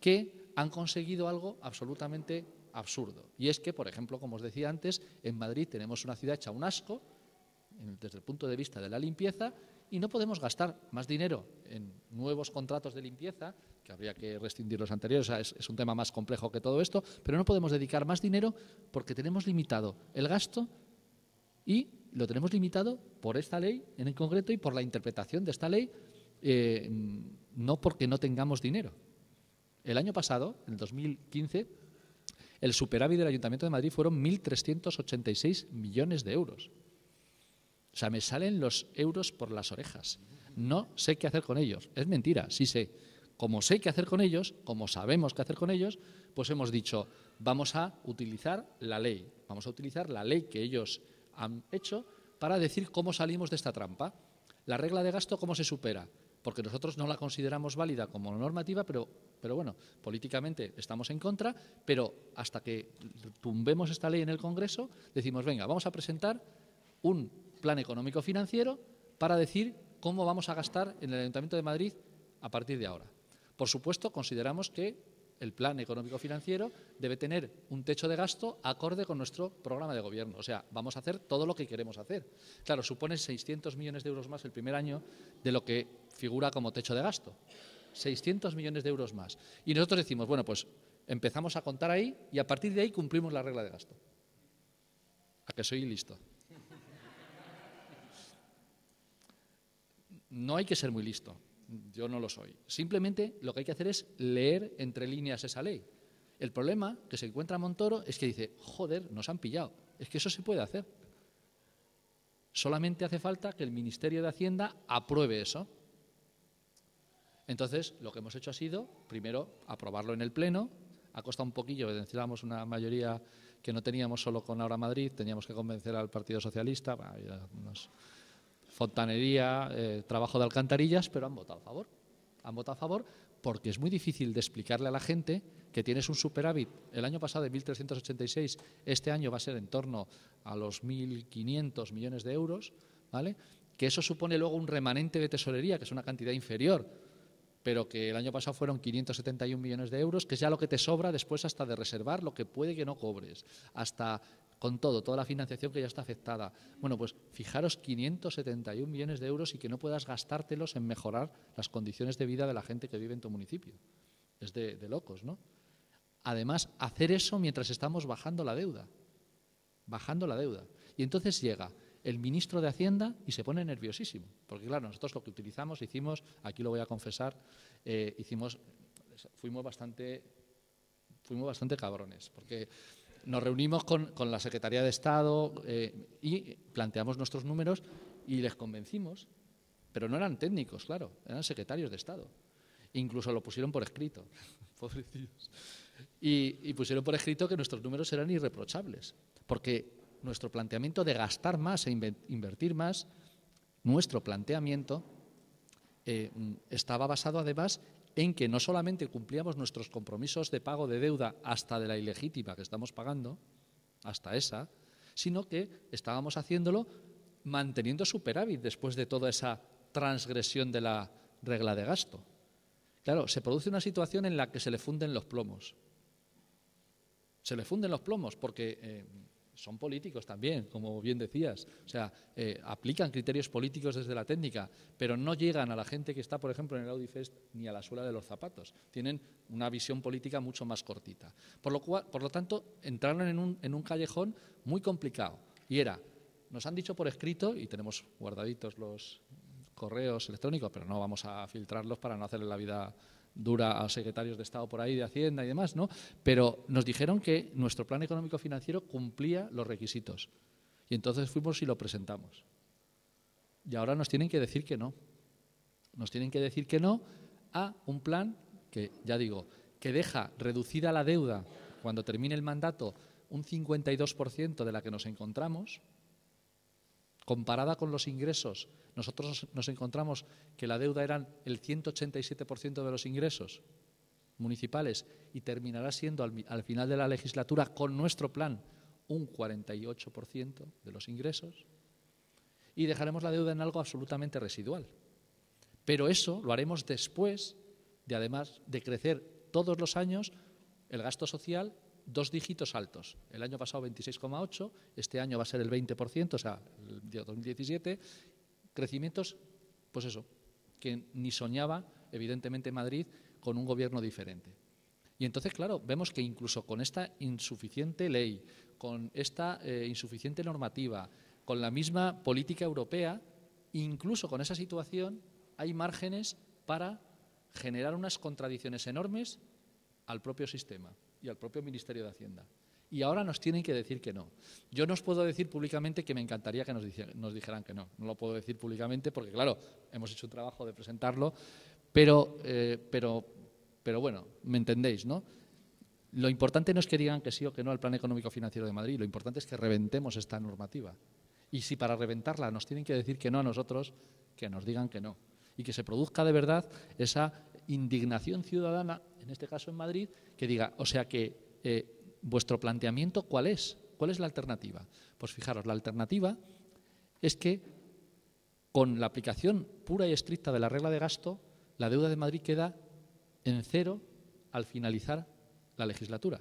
Speaker 2: que han conseguido algo absolutamente absurdo. Y es que, por ejemplo, como os decía antes, en Madrid tenemos una ciudad hecha un asco, desde el punto de vista de la limpieza, y no podemos gastar más dinero en nuevos contratos de limpieza, que habría que rescindir los anteriores, es, un tema más complejo que todo esto, pero no podemos dedicar más dinero porque tenemos limitado el gasto y lo tenemos limitado por esta ley en el concreto y por la interpretación de esta ley, eh, no porque no tengamos dinero. El año pasado, en el 2015, el superávit del Ayuntamiento de Madrid fueron 1.386 millones de euros. O sea, me salen los euros por las orejas. No sé qué hacer con ellos. Es mentira, sí sé. Como sé qué hacer con ellos, como sabemos qué hacer con ellos, pues hemos dicho, vamos a utilizar la ley. Vamos a utilizar la ley que ellos han hecho para decir cómo salimos de esta trampa. La regla de gasto, ¿cómo se supera? Porque nosotros no la consideramos válida como normativa, pero, pero bueno, políticamente estamos en contra, pero hasta que tumbemos esta ley en el Congreso, decimos, venga, vamos a presentar un plan económico financiero para decir cómo vamos a gastar en el Ayuntamiento de Madrid a partir de ahora. Por supuesto, consideramos que el plan económico financiero debe tener un techo de gasto acorde con nuestro programa de gobierno. O sea, vamos a hacer todo lo que queremos hacer. Claro, supone 600 millones de euros más el primer año de lo que figura como techo de gasto. 600 millones de euros más. Y nosotros decimos, bueno, pues empezamos a contar ahí y a partir de ahí cumplimos la regla de gasto. A que soy listo. No hay que ser muy listo, yo no lo soy. Simplemente lo que hay que hacer es leer entre líneas esa ley. El problema que se encuentra Montoro es que dice, joder, nos han pillado. Es que eso se puede hacer. Solamente hace falta que el Ministerio de Hacienda apruebe eso. Entonces, lo que hemos hecho ha sido, primero, aprobarlo en el Pleno. Ha costado un poquillo, decíamos una mayoría que no teníamos solo con Ahora Madrid, teníamos que convencer al Partido Socialista fontanería, eh, trabajo de alcantarillas, pero han votado a favor. Han votado a favor porque es muy difícil de explicarle a la gente que tienes un superávit el año pasado de 1.386, este año va a ser en torno a los 1.500 millones de euros, ¿vale? que eso supone luego un remanente de tesorería, que es una cantidad inferior, pero que el año pasado fueron 571 millones de euros, que es ya lo que te sobra después hasta de reservar lo que puede que no cobres, hasta con todo, toda la financiación que ya está afectada. Bueno, pues fijaros 571 millones de euros y que no puedas gastártelos en mejorar las condiciones de vida de la gente que vive en tu municipio. Es de, locos, ¿no? Además, hacer eso mientras estamos bajando la deuda. Bajando la deuda. Y entonces llega el ministro de Hacienda y se pone nerviosísimo. Porque claro, nosotros lo que utilizamos, hicimos, aquí lo voy a confesar, eh, hicimos, fuimos bastante, fuimos bastante cabrones. Porque nos reunimos con, la Secretaría de Estado eh, y planteamos nuestros números y les convencimos, pero no eran técnicos, claro, eran secretarios de Estado. Incluso lo pusieron por escrito, pobrecillos. Y, pusieron por escrito que nuestros números eran irreprochables, porque nuestro planteamiento de gastar más e invertir más, nuestro planteamiento eh, estaba basado además en que no solamente cumplíamos nuestros compromisos de pago de deuda hasta de la ilegítima que estamos pagando, hasta esa, sino que estábamos haciéndolo manteniendo superávit después de toda esa transgresión de la regla de gasto. Claro, se produce una situación en la que se le funden los plomos. Se le funden los plomos porque eh, son políticos también, como bien decías. O sea, eh, aplican criterios políticos desde la técnica, pero no llegan a la gente que está, por ejemplo, en el Audifest ni a la suela de los zapatos. Tienen una visión política mucho más cortita. Por lo, tanto, entraron en un, en un callejón muy complicado. Y era, nos han dicho por escrito, y tenemos guardaditos los correos electrónicos, pero no vamos a filtrarlos para no hacerle la vida dura a secretarios de Estado por ahí, de Hacienda y demás, ¿no? Pero nos dijeron que nuestro plan económico financiero cumplía los requisitos. Y entonces fuimos y lo presentamos. Y ahora nos tienen que decir que no. Nos tienen que decir que no a un plan que, ya digo, que deja reducida la deuda cuando termine el mandato un 52% de la que nos encontramos, comparada con los ingresos, nosotros nos encontramos que la deuda eran el 187% de los ingresos municipales y terminará siendo al, final de la legislatura con nuestro plan un 48% de los ingresos y dejaremos la deuda en algo absolutamente residual. Pero eso lo haremos después de además de crecer todos los años el gasto social dos dígitos altos. El año pasado 26,8, este año va a ser el 20%, o sea, el 2017, crecimientos, pues eso, que ni soñaba, evidentemente, Madrid con un gobierno diferente. Y entonces, claro, vemos que incluso con esta insuficiente ley, con esta eh, insuficiente normativa, con la misma política europea, incluso con esa situación hay márgenes para generar unas contradicciones enormes al propio sistema y al propio Ministerio de Hacienda. Y ahora nos tienen que decir que no. Yo no os puedo decir públicamente que me encantaría que nos, dijeran que no. No lo puedo decir públicamente porque, claro, hemos hecho un trabajo de presentarlo, pero, eh, pero, pero bueno, me entendéis, ¿no? Lo importante no es que digan que sí o que no al Plan Económico Financiero de Madrid, lo importante es que reventemos esta normativa. Y si para reventarla nos tienen que decir que no a nosotros, que nos digan que no. Y que se produzca de verdad esa indignación ciudadana en este caso en Madrid, que diga, o sea que eh, vuestro planteamiento, ¿cuál es? ¿Cuál es la alternativa? Pues fijaros, la alternativa es que con la aplicación pura y estricta de la regla de gasto, la deuda de Madrid queda en cero al finalizar la legislatura.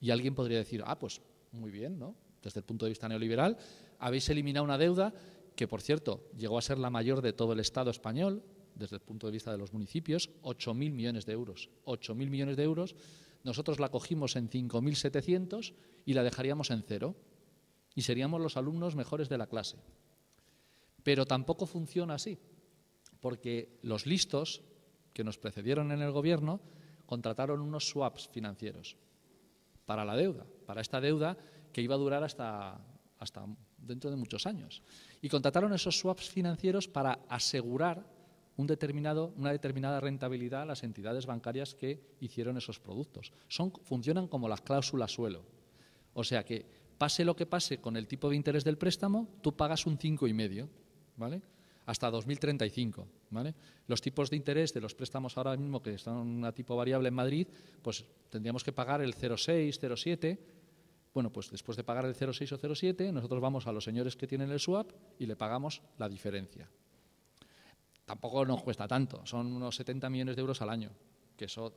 Speaker 2: Y alguien podría decir, ah, pues muy bien, ¿no? Desde el punto de vista neoliberal, habéis eliminado una deuda que, por cierto, llegó a ser la mayor de todo el Estado español, desde el punto de vista de los municipios, 8.000 millones de euros. 8.000 millones de euros, nosotros la cogimos en 5.700 y la dejaríamos en cero. Y seríamos los alumnos mejores de la clase. Pero tampoco funciona así, porque los listos que nos precedieron en el gobierno contrataron unos swaps financieros para la deuda, para esta deuda que iba a durar hasta, hasta dentro de muchos años. Y contrataron esos swaps financieros para asegurar una determinada rentabilidad a las entidades bancarias que hicieron esos productos. Son, funcionan como las cláusulas suelo. O sea que, pase lo que pase con el tipo de interés del préstamo, tú pagas un 5,5, ¿vale? Hasta 2035, ¿vale? Los tipos de interés de los préstamos ahora mismo que están a tipo variable en Madrid, pues tendríamos que pagar el 0,6, 0,7. Bueno, pues después de pagar el 0,6 o 0,7, nosotros vamos a los señores que tienen el swap y le pagamos la diferencia tampoco nos cuesta tanto, son unos 70 millones de euros al año, que eso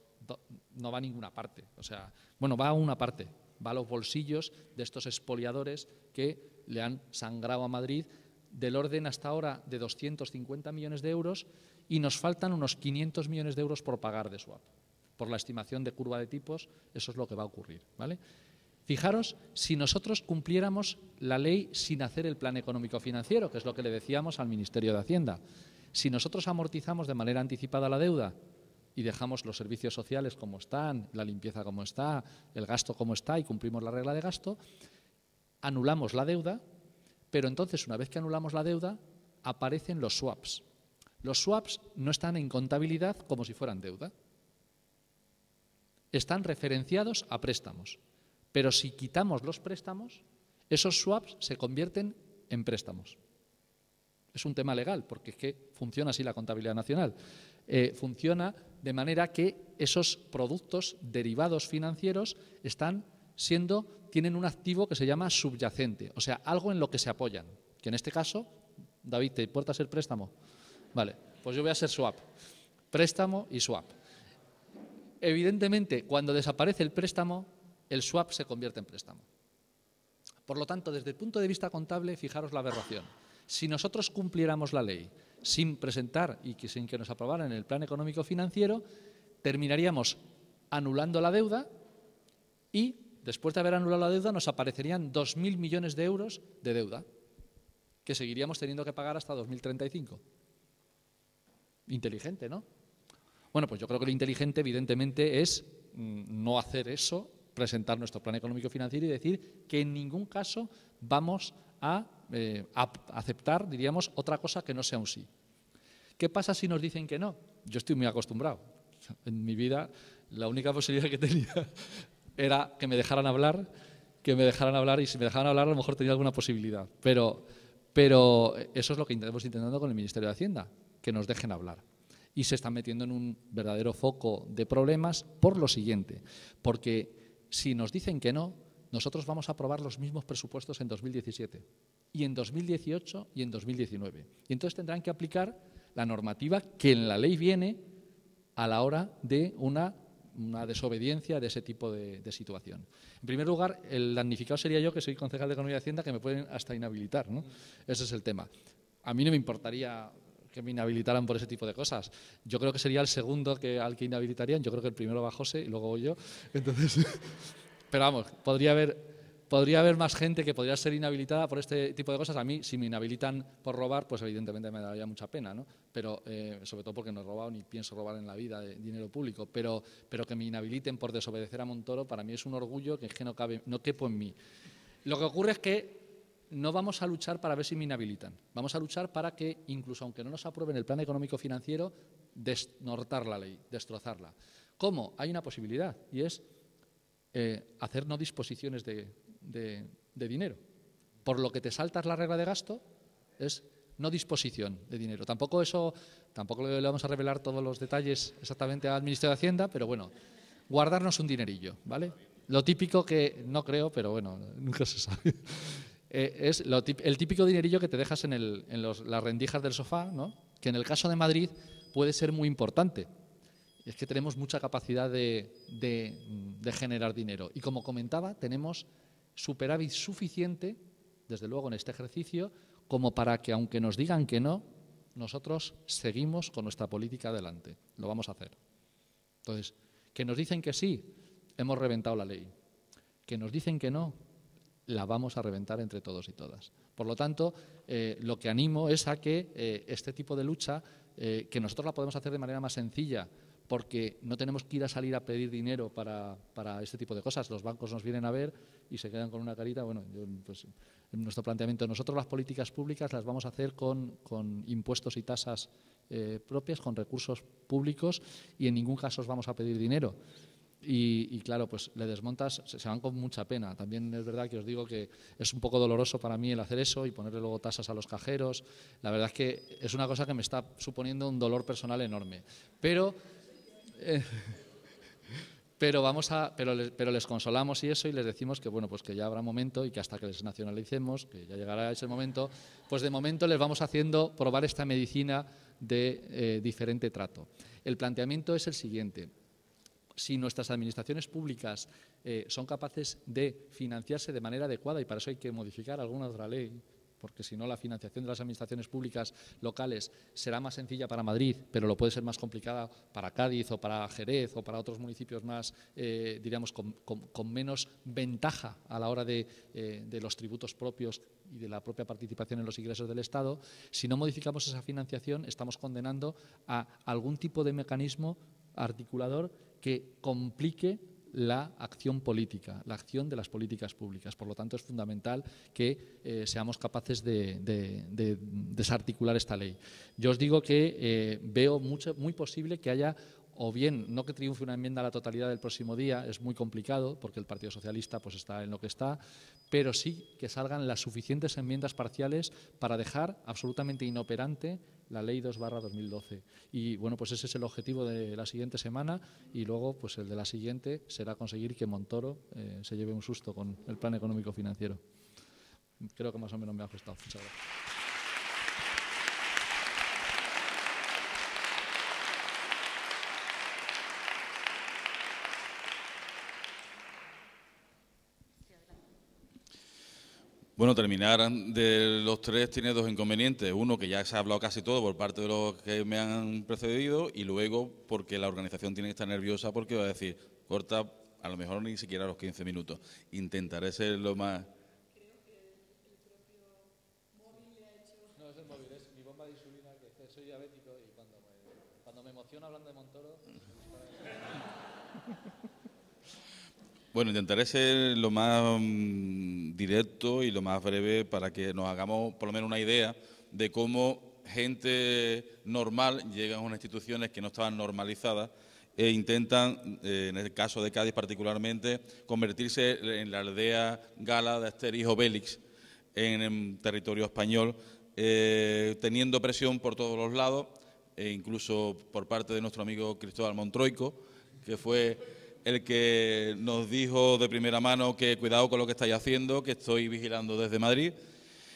Speaker 2: no va a ninguna parte. O sea, bueno, va a una parte, va a los bolsillos de estos expoliadores que le han sangrado a Madrid del orden hasta ahora de 250 millones de euros y nos faltan unos 500 millones de euros por pagar de swap. Por la estimación de curva de tipos, eso es lo que va a ocurrir. ¿vale? Fijaros, si nosotros cumpliéramos la ley sin hacer el plan económico financiero, que es lo que le decíamos al Ministerio de Hacienda, si nosotros amortizamos de manera anticipada la deuda y dejamos los servicios sociales como están, la limpieza como está, el gasto como está y cumplimos la regla de gasto, anulamos la deuda, pero entonces una vez que anulamos la deuda aparecen los swaps. Los swaps no están en contabilidad como si fueran deuda. Están referenciados a préstamos. Pero si quitamos los préstamos, esos swaps se convierten en préstamos. Es un tema legal, porque es que funciona así la contabilidad nacional. Eh, funciona de manera que esos productos derivados financieros están siendo, tienen un activo que se llama subyacente, o sea, algo en lo que se apoyan. Que en este caso, David, ¿te importa ser préstamo? Vale, pues yo voy a ser swap. Préstamo y swap. Evidentemente, cuando desaparece el préstamo, el swap se convierte en préstamo. Por lo tanto, desde el punto de vista contable, fijaros la aberración. Si nosotros cumpliéramos la ley sin presentar y sin que nos aprobaran el plan económico financiero, terminaríamos anulando la deuda y después de haber anulado la deuda nos aparecerían 2.000 millones de euros de deuda que seguiríamos teniendo que pagar hasta 2035. Inteligente, ¿no? Bueno, pues yo creo que lo inteligente evidentemente es mm, no hacer eso, presentar nuestro plan económico financiero y decir que en ningún caso vamos a eh, aceptar, diríamos, otra cosa que no sea un sí. ¿Qué pasa si nos dicen que no? Yo estoy muy acostumbrado. En mi vida la única posibilidad que tenía era que me dejaran hablar, que me dejaran hablar y si me dejaban hablar a lo mejor tenía alguna posibilidad. Pero, pero eso es lo que estamos intentando con el Ministerio de Hacienda, que nos dejen hablar. Y se están metiendo en un verdadero foco de problemas por lo siguiente, porque si nos dicen que no, nosotros vamos a aprobar los mismos presupuestos en 2017 y en 2018 y en 2019. Y entonces tendrán que aplicar la normativa que en la ley viene a la hora de una, una desobediencia de ese tipo de, situación. En primer lugar, el damnificado sería yo, que soy concejal de Economía y Hacienda, que me pueden hasta inhabilitar. ¿no? Ese es el tema. A mí no me importaría que me inhabilitaran por ese tipo de cosas. Yo creo que sería el segundo que, al que inhabilitarían. Yo creo que el primero va José y luego yo. Entonces, pero vamos, podría haber podría haber más gente que podría ser inhabilitada por este tipo de cosas. A mí, si me inhabilitan por robar, pues evidentemente me daría mucha pena, ¿no? Pero, eh, sobre todo porque no he robado ni pienso robar en la vida dinero público, pero, pero que me inhabiliten por desobedecer a Montoro, para mí es un orgullo que, es que no, cabe, no quepo en mí. Lo que ocurre es que no vamos a luchar para ver si me inhabilitan. Vamos a luchar para que, incluso aunque no nos aprueben el plan económico financiero, desnortar la ley, destrozarla. ¿Cómo? Hay una posibilidad y es eh, hacer no disposiciones de, de, dinero. Por lo que te saltas la regla de gasto es no disposición de dinero. Tampoco eso, tampoco le vamos a revelar todos los detalles exactamente al Ministerio de Hacienda, pero bueno, guardarnos un dinerillo, ¿vale? Lo típico que, no creo, pero bueno, nunca se sabe. Eh, es el típico dinerillo que te dejas en, las rendijas del sofá, que en el caso de Madrid puede ser muy importante. Es que tenemos mucha capacidad de generar dinero. Y como comentaba, tenemos superávit suficiente, desde luego en este ejercicio, como para que aunque nos digan que no, nosotros seguimos con nuestra política adelante. Lo vamos a hacer. Entonces, que nos dicen que sí, hemos reventado la ley. Que nos dicen que no, la vamos a reventar entre todos y todas. Por lo tanto, eh, lo que animo es a que eh, este tipo de lucha, eh, que nosotros la podemos hacer de manera más sencilla, porque no tenemos que ir a salir a pedir dinero para, este tipo de cosas. Los bancos nos vienen a ver y se quedan con una carita. Bueno, pues, en nuestro planteamiento, nosotros las políticas públicas las vamos a hacer con, impuestos y tasas eh, propias, con recursos públicos y en ningún caso os vamos a pedir dinero. Y, y, claro, pues le desmontas, se, van con mucha pena. También es verdad que os digo que es un poco doloroso para mí el hacer eso y ponerle luego tasas a los cajeros. La verdad es que es una cosa que me está suponiendo un dolor personal enorme. Pero pero, vamos a, pero, les, consolamos y eso y les decimos que bueno, pues que ya habrá momento y que hasta que les nacionalicemos, que ya llegará ese momento, pues de momento les vamos haciendo probar esta medicina de eh, diferente trato. El planteamiento es el siguiente. Si nuestras administraciones públicas eh, son capaces de financiarse de manera adecuada, y para eso hay que modificar alguna otra ley, porque si no la financiación de las administraciones públicas locales será más sencilla para Madrid, pero lo puede ser más complicada para Cádiz o para Jerez o para otros municipios más, eh, diríamos, con, menos ventaja a la hora eh, de los tributos propios y de la propia participación en los ingresos del Estado, si no modificamos esa financiación estamos condenando a algún tipo de mecanismo articulador que complique la acción política, la acción de las políticas públicas. Por lo tanto, es fundamental que eh, seamos capaces de, desarticular esta ley. Yo os digo que eh, veo mucho, muy posible que haya o bien no que triunfe una enmienda a la totalidad del próximo día, es muy complicado porque el Partido Socialista pues está en lo que está, pero sí que salgan las suficientes enmiendas parciales para dejar absolutamente inoperante la ley 2 2012. Y bueno, pues ese es el objetivo de la siguiente semana y luego pues el de la siguiente será conseguir que Montoro eh, se lleve un susto con el plan económico financiero. Creo que más o menos me ha gustado. Muchas gracias.
Speaker 3: Bueno, terminar de los tres tiene dos inconvenientes. Uno, que ya se ha hablado casi todo por parte de los que me han precedido, y luego porque la organización tiene que estar nerviosa porque va a decir, corta a lo mejor ni siquiera los 15 minutos. Intentaré ser lo más...
Speaker 2: No, es es el móvil mi bomba de insulina, que soy diabético y cuando me hablando de Montoro.
Speaker 3: Bueno, intentaré ser lo más mm, directo y lo más breve para que nos hagamos por lo menos una idea de cómo gente normal llega a unas instituciones que no estaban normalizadas e intentan, eh, en el caso de Cádiz particularmente, convertirse en la aldea gala de Asterix hijo en, territorio español, eh, teniendo presión por todos los lados, e incluso por parte de nuestro amigo Cristóbal Montroico, que fue el que nos dijo de primera mano que cuidado con lo que estáis haciendo, que estoy vigilando desde Madrid.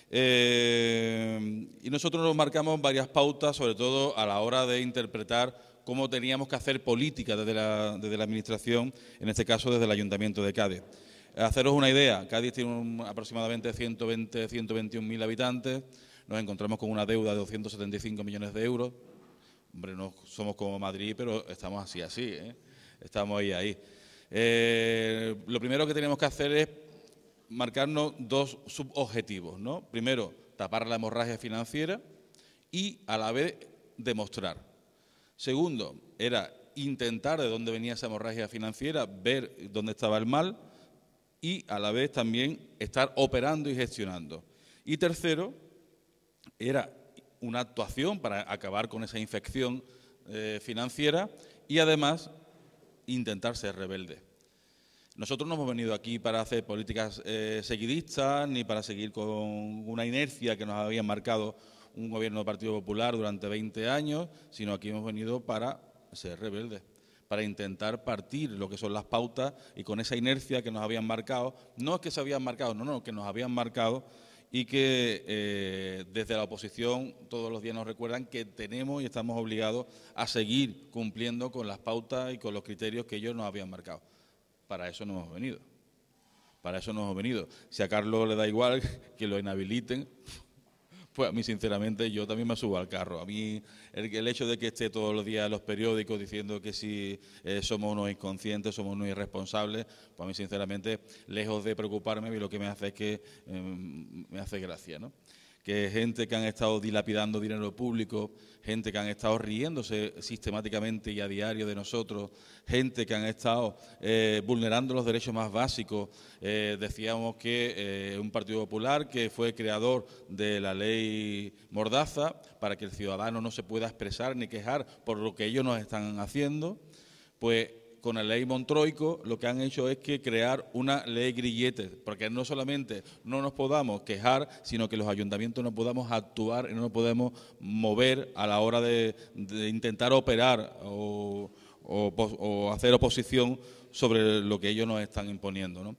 Speaker 3: Eh, y nosotros nos marcamos varias pautas, sobre todo a la hora de interpretar cómo teníamos que hacer política desde la, Administración, en este caso desde el Ayuntamiento de Cádiz. Haceros una idea, Cádiz tiene aproximadamente 120, 121.000 habitantes, nos encontramos con una deuda de 275 millones de euros. Hombre, no somos como Madrid, pero estamos así, así. ¿eh? estamos ahí, ahí. Eh, lo primero que tenemos que hacer es marcarnos dos subobjetivos, ¿no? Primero, tapar la hemorragia financiera y a la vez demostrar. Segundo, era intentar de dónde venía esa hemorragia financiera, ver dónde estaba el mal y a la vez también estar operando y gestionando. Y tercero, era una actuación para acabar con esa infección eh, financiera y además intentar ser rebelde. Nosotros no hemos venido aquí para hacer políticas eh, seguidistas ni para seguir con una inercia que nos había marcado un gobierno del Partido Popular durante 20 años, sino aquí hemos venido para ser rebeldes, para intentar partir lo que son las pautas y con esa inercia que nos habían marcado, no es que se habían marcado, no, no, que nos habían marcado y que eh, desde la oposición todos los días nos recuerdan que tenemos y estamos obligados a seguir cumpliendo con las pautas y con los criterios que ellos nos habían marcado. Para eso no hemos venido. Para eso nos hemos venido. Si a Carlos le da igual que lo inhabiliten, pues a mí sinceramente yo también me subo al carro. A mí el, hecho de que esté todos los días en los periódicos diciendo que si eh, somos unos inconscientes, somos unos irresponsables, pues a mí sinceramente lejos de preocuparme, lo que me hace es que em, me hace gracia. ¿no? que gente que han estado dilapidando dinero público, gente que han estado riéndose sistemáticamente y a diario de nosotros, gente que han estado eh, vulnerando los derechos más básicos. Eh, decíamos que eh, un Partido Popular que fue creador de la ley Mordaza para que el ciudadano no se pueda expresar ni quejar por lo que ellos nos están haciendo, pues con la ley Montroico, lo que han hecho es que crear una ley grillete, porque no solamente no nos podamos quejar, sino que los ayuntamientos no podamos actuar y no nos podemos mover a la hora de, intentar operar o, hacer oposición sobre lo que ellos nos están imponiendo.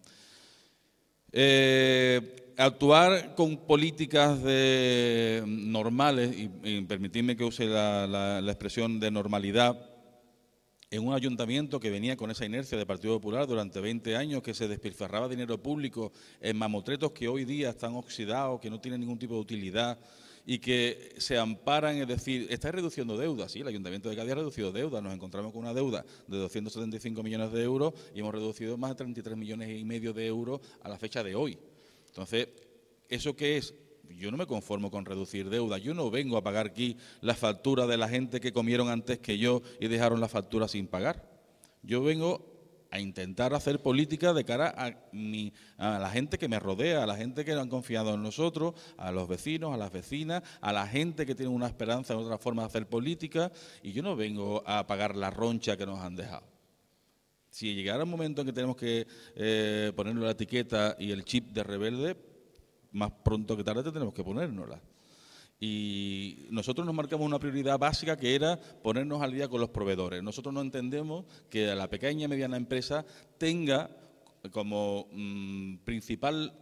Speaker 3: Eh, actuar con políticas de normales, y, permitidme que use la, expresión de normalidad, en un ayuntamiento que venía con esa inercia del Partido Popular durante 20 años, que se despilfarraba dinero público en mamotretos que hoy día están oxidados, que no tienen ningún tipo de utilidad y que se amparan, es decir, está reduciendo deuda, sí, el Ayuntamiento de Cádiz ha reducido deuda, nos encontramos con una deuda de 275 millones de euros y hemos reducido más de 33 millones y medio de euros a la fecha de hoy. Entonces, ¿eso qué es? yo no me conformo con reducir deuda, yo no vengo a pagar aquí la factura de la gente que comieron antes que yo y dejaron la factura sin pagar. Yo vengo a intentar hacer política de cara a, a la gente que me rodea, a la gente que han confiado en nosotros, a los vecinos, a las vecinas, a la gente que tiene una esperanza en otra forma de hacer política, y yo no vengo a pagar la roncha que nos han dejado. Si llegara el momento en que tenemos que eh, ponerle la etiqueta y el chip de rebelde, más pronto que tarde tenemos que ponérnosla. Y nosotros nos marcamos una prioridad básica que era ponernos al día con los proveedores. Nosotros no entendemos que la pequeña y mediana empresa tenga como mm, principal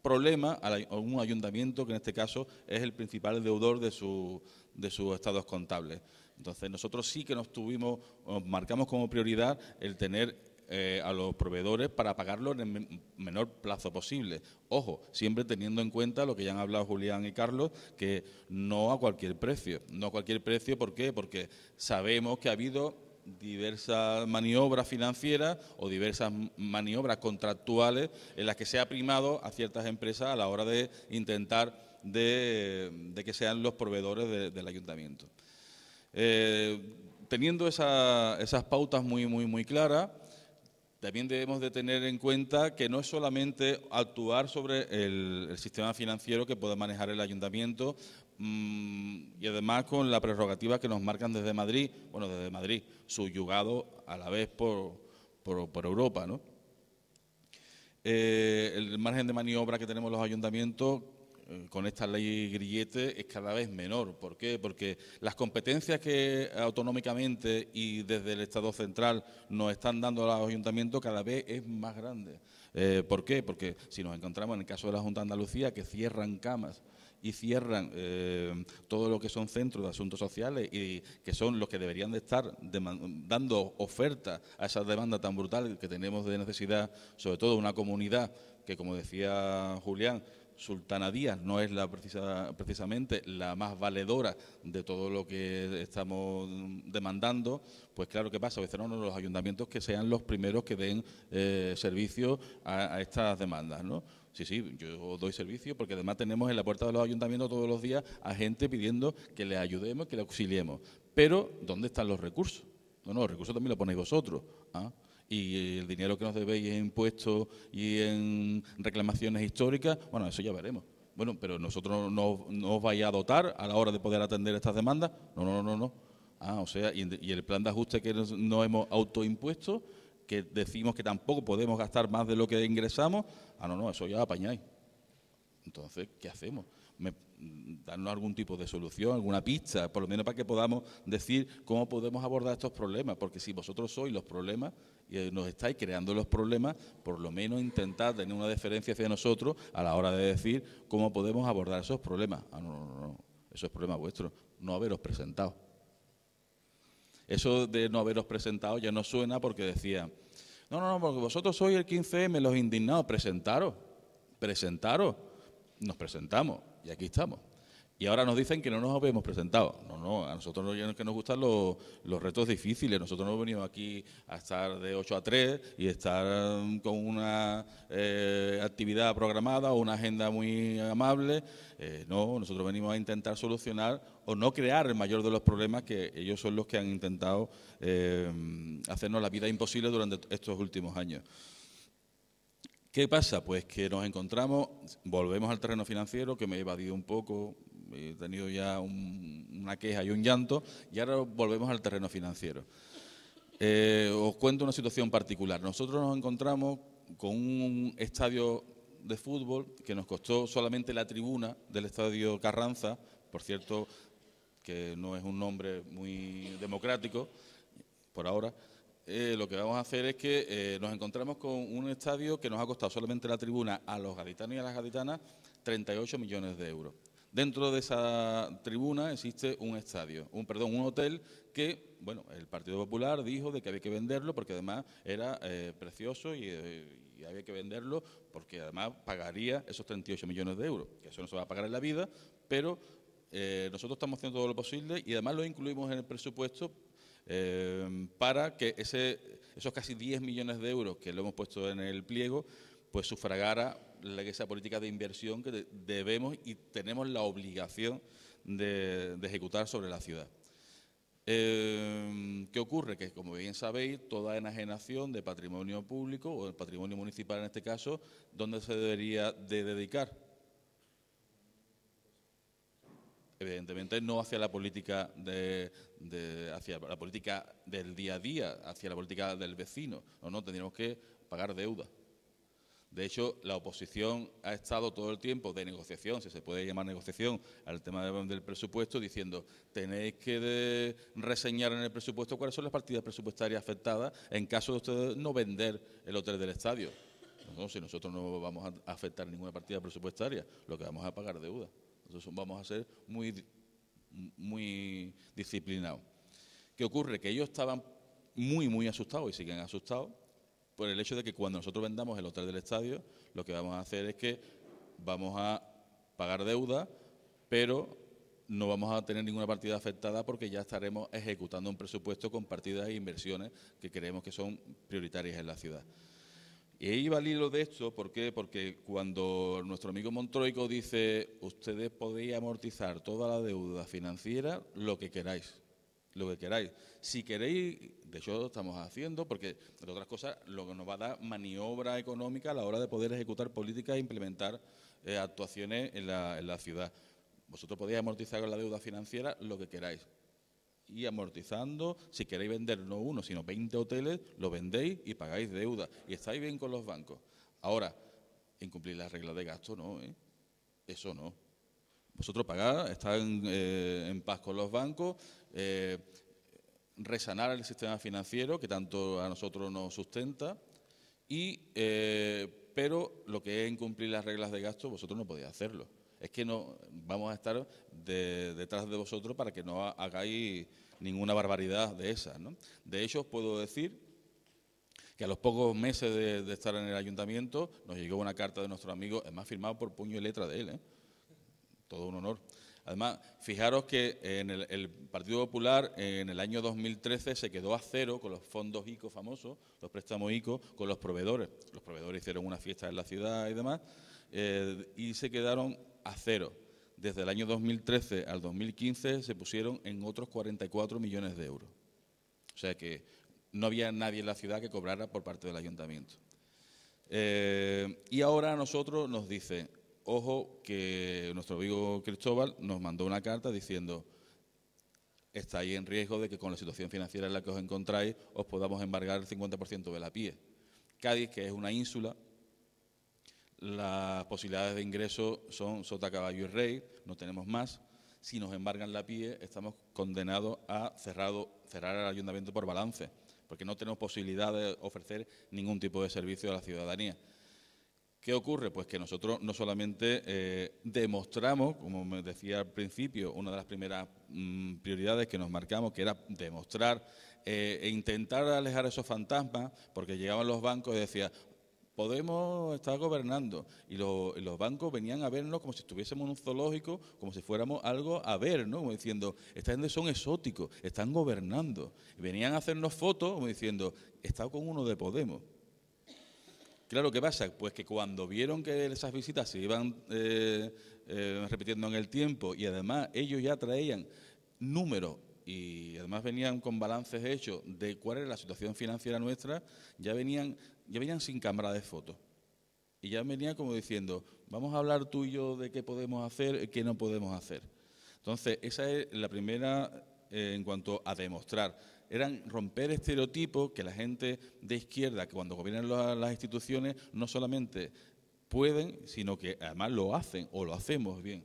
Speaker 3: problema a un ayuntamiento que en este caso es el principal deudor de, su, de sus estados contables. Entonces nosotros sí que nos tuvimos, nos marcamos como prioridad el tener eh, a los proveedores para pagarlo en el menor plazo posible. Ojo, siempre teniendo en cuenta lo que ya han hablado Julián y Carlos, que no a cualquier precio. No a cualquier precio, ¿por qué? Porque sabemos que ha habido diversas maniobras financieras o diversas maniobras contractuales en las que se ha primado a ciertas empresas a la hora de intentar de, que sean los proveedores del ayuntamiento. Eh, teniendo esas pautas muy, muy, muy claras, también debemos de tener en cuenta que no es solamente actuar sobre el, sistema financiero que pueda manejar el ayuntamiento mm, y además con la prerrogativa que nos marcan desde Madrid, bueno, desde Madrid, subyugado a la vez por, Europa, ¿no? Eh, el margen de maniobra que tenemos los ayuntamientos con esta ley grillete es cada vez menor. ¿Por qué? Porque las competencias que autonómicamente y desde el Estado central nos están dando a los ayuntamientos cada vez es más grande. Eh, ¿Por qué? Porque si nos encontramos en el caso de la Junta de Andalucía que cierran camas y cierran eh, todo lo que son centros de asuntos sociales y que son los que deberían de estar dando oferta a esa demanda tan brutal que tenemos de necesidad, sobre todo una comunidad que, como decía Julián, Sultana Díaz no es la precisamente la más valedora de todo lo que estamos demandando, pues claro que pasa, a veces los ayuntamientos que sean los primeros que den eh, servicio a, estas demandas, ¿no? Sí, sí, yo doy servicio porque además tenemos en la puerta de los ayuntamientos todos los días a gente pidiendo que le ayudemos, que le auxiliemos. Pero, ¿dónde están los recursos? No, no, los recursos también los ponéis vosotros. ¿ah? y el dinero que nos debéis en impuestos y en reclamaciones históricas, bueno, eso ya veremos. Bueno, pero nosotros no, os vais a dotar a la hora de poder atender estas demandas. No, no, no, no. Ah, o sea, y, el plan de ajuste que nos, no hemos autoimpuesto, que decimos que tampoco podemos gastar más de lo que ingresamos, ah, no, no, eso ya apañáis. Entonces, ¿qué hacemos? Me, darnos algún tipo de solución, alguna pista, por lo menos para que podamos decir cómo podemos abordar estos problemas, porque si vosotros sois los problemas, y eh, nos estáis creando los problemas, por lo menos intentar tener una deferencia hacia nosotros a la hora de decir cómo podemos abordar esos problemas. Ah, no, no, no, eso es problema vuestro, no haberos presentado. Eso de no haberos presentado ya no suena porque decían, no, no, no, porque vosotros sois el 15M, los indignados, presentaros, presentaros, nos presentamos y aquí estamos. Y ahora nos dicen que no nos habíamos presentado. No, no, a nosotros no, que nos gustan los, retos difíciles. Nosotros no hemos venido aquí a estar de 8 a 3 y estar um, con una eh, actividad programada o una agenda muy amable. Eh, no, nosotros venimos a intentar solucionar o no crear el mayor de los problemas que ellos son los que han intentado eh, hacernos la vida imposible durante estos últimos años. ¿Qué pasa? Pues que nos encontramos, volvemos al terreno financiero, que me he evadido un poco, he tenido ya una queja y un llanto, y ahora volvemos al terreno financiero. Eh, os cuento una situación particular. Nosotros nos encontramos con un estadio de fútbol que nos costó solamente la tribuna del estadio Carranza, por cierto, que no es un nombre muy democrático por ahora. Eh, lo que vamos a hacer es que eh, nos encontramos con un estadio que nos ha costado solamente la tribuna a los gaditanos y a las gaditanas 38 millones de euros. Dentro de esa tribuna existe un estadio, un perdón, un hotel que, bueno, el Partido Popular dijo de que había que venderlo porque además era eh, precioso eh, y, había que venderlo porque además pagaría esos 38 millones de euros, que eso no se va a pagar en la vida, pero eh, nosotros estamos haciendo todo lo posible y además lo incluimos en el presupuesto para que ese, esos casi 10 millones de euros que lo hemos puesto en el pliego, pues sufragara esa política de inversión que debemos y tenemos la obligación de, ejecutar sobre la ciudad. Eh, ¿Qué ocurre? Que, como bien sabéis, toda enajenación de patrimonio público, o el patrimonio municipal en este caso, ¿dónde se debería de dedicar? Evidentemente no hacia la política de, hacia la política del día a día, hacia la política del vecino. No, no, tendríamos que pagar deuda. De hecho, la oposición ha estado todo el tiempo de negociación, si se puede llamar negociación, al tema del presupuesto, diciendo tenéis que reseñar en el presupuesto cuáles son las partidas presupuestarias afectadas en caso de ustedes no vender el hotel del estadio. si nosotros no vamos a afectar ninguna partida presupuestaria, lo que vamos a pagar deuda. Entonces vamos a ser muy, muy disciplinados. ¿Qué ocurre? Que ellos estaban muy, muy asustados y siguen asustados por el hecho de que cuando nosotros vendamos el hotel del estadio, lo que vamos a hacer es que vamos a pagar deuda, pero no vamos a tener ninguna partida afectada porque ya estaremos ejecutando un presupuesto con partidas e inversiones que creemos que son prioritarias en la ciudad. Y va el hilo de esto, ¿por qué? Porque cuando nuestro amigo Montroico dice, ustedes podéis amortizar toda la deuda financiera, lo que queráis lo que queráis. Si queréis, de hecho lo estamos haciendo, porque entre otras cosas lo que nos va a dar maniobra económica a la hora de poder ejecutar políticas e implementar eh, actuaciones en la, ciudad. Vosotros podéis amortizar con la deuda financiera lo que queráis. Y amortizando, si queréis vender no uno, sino 20 hoteles, lo vendéis y pagáis deuda. Y estáis bien con los bancos. Ahora, incumplir las reglas de gasto no, ¿eh? eso no. Vosotros pagáis, estáis eh, en paz con los bancos, eh, resanar el sistema financiero que tanto a nosotros nos sustenta, y, eh, pero lo que es incumplir las reglas de gasto, vosotros no podéis hacerlo. Es que no vamos a estar detrás de vosotros para que no hagáis ninguna barbaridad de esas. ¿no? De hecho, os puedo decir que a los pocos meses de, estar en el ayuntamiento nos llegó una carta de nuestro amigo, es más firmado por puño y letra de él, ¿eh? todo un honor, Además, fijaros que en el, Partido Popular en el año 2013 se quedó a cero con los fondos ICO famosos, los préstamos ICO, con los proveedores. Los proveedores hicieron una fiesta en la ciudad y demás, eh, y se quedaron a cero. Desde el año 2013 al 2015 se pusieron en otros 44 millones de euros. O sea que no había nadie en la ciudad que cobrara por parte del ayuntamiento. Eh, y ahora a nosotros nos dicen, Ojo que nuestro amigo Cristóbal nos mandó una carta diciendo estáis en riesgo de que con la situación financiera en la que os encontráis os podamos embargar el 50% de la PIE. Cádiz, que es una ínsula, las posibilidades de ingreso son sota, caballo y rey, no tenemos más. Si nos embargan la PIE, estamos condenados a cerrar el ayuntamiento por balance, porque no tenemos posibilidad de ofrecer ningún tipo de servicio a la ciudadanía. ¿Qué ocurre? Pues que nosotros no solamente eh, demostramos, como me decía al principio, una de las primeras mm, prioridades que nos marcamos, que era demostrar eh, e intentar alejar esos fantasmas, porque llegaban los bancos y decían, Podemos estar gobernando y, los bancos venían a vernos como si estuviésemos en un zoológico, como si fuéramos algo a ver, ¿no? Como diciendo, esta gente son exóticos, están gobernando. venían a hacernos fotos como diciendo, he estado con uno de Podemos. Claro, ¿qué pasa? Pues que cuando vieron que esas visitas se iban eh, eh, repitiendo en el tiempo y además ellos ya traían números y además venían con balances hechos de cuál era la situación financiera nuestra, ya venían, ya venían sin cámara de fotos. Y ya venían como diciendo, vamos a hablar tú y yo de qué podemos hacer, y qué no podemos hacer. Entonces, esa es la primera eh, en cuanto a demostrar eran romper estereotipos que la gente de izquierda, que cuando gobiernan las instituciones, no solamente pueden, sino que además lo hacen o lo hacemos bien.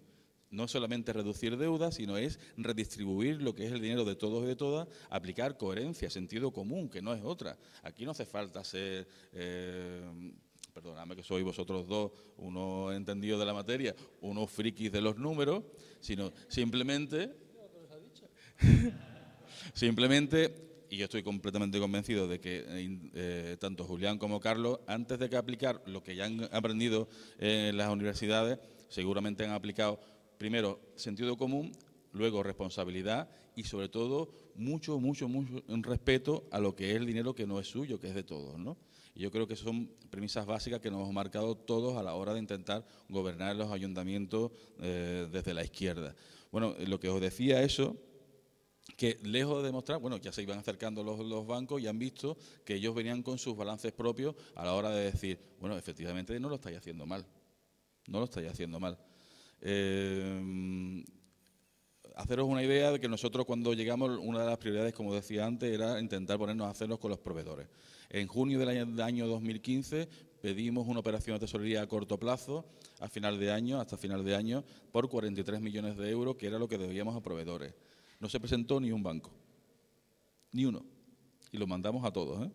Speaker 3: No solamente reducir deuda, sino es redistribuir lo que es el dinero de todos y de todas, aplicar coherencia, sentido común, que no es otra. Aquí no hace falta ser... Eh, perdonadme que sois vosotros dos, uno entendido de la materia, unos frikis de los números, sino simplemente... Simplemente y yo estoy completamente convencido de que eh, eh, tanto Julián como Carlos, antes de que aplicar lo que ya han aprendido en las universidades, seguramente han aplicado primero sentido común, luego responsabilidad y sobre todo mucho, mucho, mucho respeto a lo que es el dinero que no es suyo, que es de todos, ¿no? Y yo creo que son premisas básicas que nos hemos marcado todos a la hora de intentar gobernar los ayuntamientos eh, desde la izquierda. Bueno, lo que os decía eso que lejos de demostrar, bueno, ya se iban acercando los, bancos y han visto que ellos venían con sus balances propios a la hora de decir, bueno, efectivamente no lo estáis haciendo mal, no lo estáis haciendo mal. Eh, haceros una idea de que nosotros cuando llegamos, una de las prioridades, como decía antes, era intentar ponernos a hacerlos con los proveedores. En junio del año, del año 2015 pedimos una operación de tesorería a corto plazo, a final de año, hasta final de año, por 43 millones de euros, que era lo que debíamos a proveedores. No se presentó ni un banco, ni uno. Y lo mandamos a todos. ¿eh?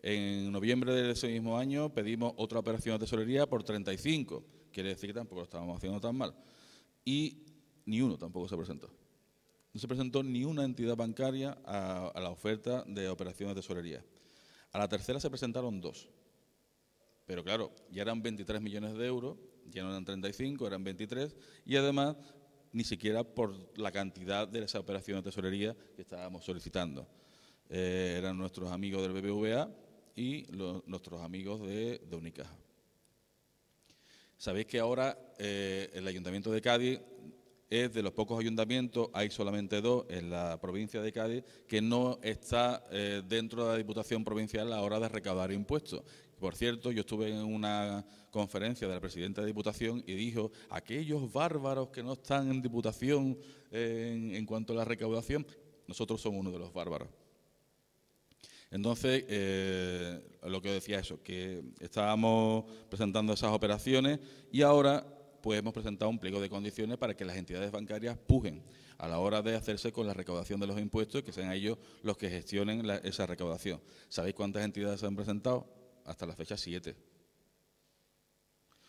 Speaker 3: En noviembre de ese mismo año pedimos otra operación de tesorería por 35, quiere decir que tampoco lo estábamos haciendo tan mal. Y ni uno tampoco se presentó. No se presentó ni una entidad bancaria a, la oferta de operaciones de tesorería. A la tercera se presentaron dos. Pero claro, ya eran 23 millones de euros, ya no eran 35, eran 23, y además ni siquiera por la cantidad de esa operación de tesorería que estábamos solicitando. Eh, eran nuestros amigos del BBVA y nuestros amigos de, de, Unicaja. Sabéis que ahora eh, el Ayuntamiento de Cádiz es de los pocos ayuntamientos, hay solamente dos en la provincia de Cádiz, que no está eh, dentro de la Diputación Provincial a la hora de recaudar impuestos. Por cierto, yo estuve en una conferencia de la presidenta de Diputación y dijo, aquellos bárbaros que no están en Diputación en, cuanto a la recaudación, nosotros somos uno de los bárbaros. Entonces, eh, lo que decía eso, que estábamos presentando esas operaciones y ahora pues hemos presentado un pliego de condiciones para que las entidades bancarias pujen a la hora de hacerse con la recaudación de los impuestos y que sean ellos los que gestionen esa recaudación. ¿Sabéis cuántas entidades se han presentado? hasta la fecha 7.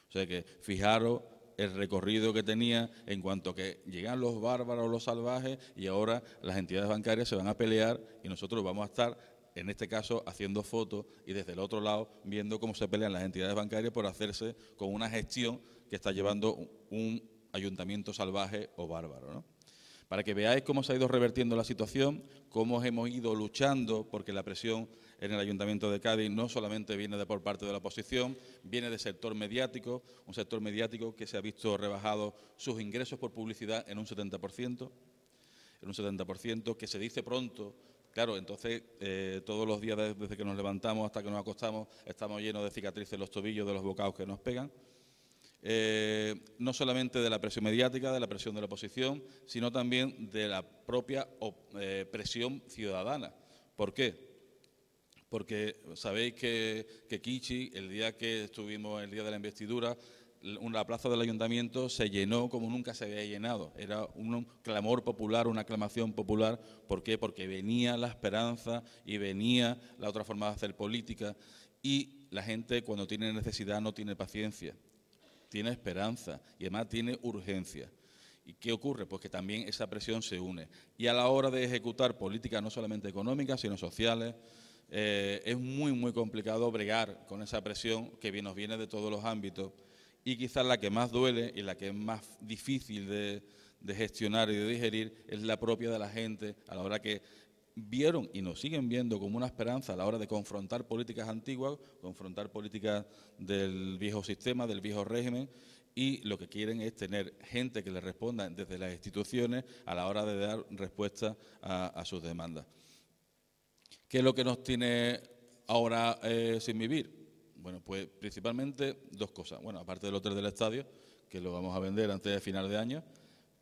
Speaker 3: O sea que fijaros el recorrido que tenía en cuanto que llegan los bárbaros, los salvajes, y ahora las entidades bancarias se van a pelear y nosotros vamos a estar, en este caso, haciendo fotos y desde el otro lado viendo cómo se pelean las entidades bancarias por hacerse con una gestión que está llevando un ayuntamiento salvaje o bárbaro. ¿no? Para que veáis cómo se ha ido revertiendo la situación, cómo hemos ido luchando porque la presión en el Ayuntamiento de Cádiz no solamente viene de por parte de la oposición, viene del sector mediático, un sector mediático que se ha visto rebajado sus ingresos por publicidad en un 70%, en un 70%, que se dice pronto Claro, entonces eh, todos los días desde que nos levantamos hasta que nos acostamos estamos llenos de cicatrices en los tobillos, de los bocados que nos pegan. Eh, no solamente de la presión mediática, de la presión de la oposición, sino también de la propia eh, presión ciudadana. ¿Por qué? porque sabéis que, Kichi, el día que estuvimos, el día de la investidura, la plaza del ayuntamiento se llenó como nunca se había llenado. Era un clamor popular, una aclamación popular. ¿Por qué? Porque venía la esperanza y venía la otra forma de hacer política. Y la gente cuando tiene necesidad no tiene paciencia, tiene esperanza y además tiene urgencia. ¿Y qué ocurre? Pues que también esa presión se une. Y a la hora de ejecutar políticas no solamente económicas, sino sociales, eh, es muy, muy complicado bregar con esa presión que nos viene de todos los ámbitos y quizás la que más duele y la que es más difícil de, gestionar y de digerir es la propia de la gente a la hora que vieron y nos siguen viendo como una esperanza a la hora de confrontar políticas antiguas, confrontar políticas del viejo sistema, del viejo régimen, y lo que quieren es tener gente que les responda desde las instituciones a la hora de dar respuesta a sus demandas. ¿Qué es lo que nos tiene ahora eh, sin vivir? Bueno, pues principalmente dos cosas. Bueno, aparte del hotel del estadio, que lo vamos a vender antes de final de año,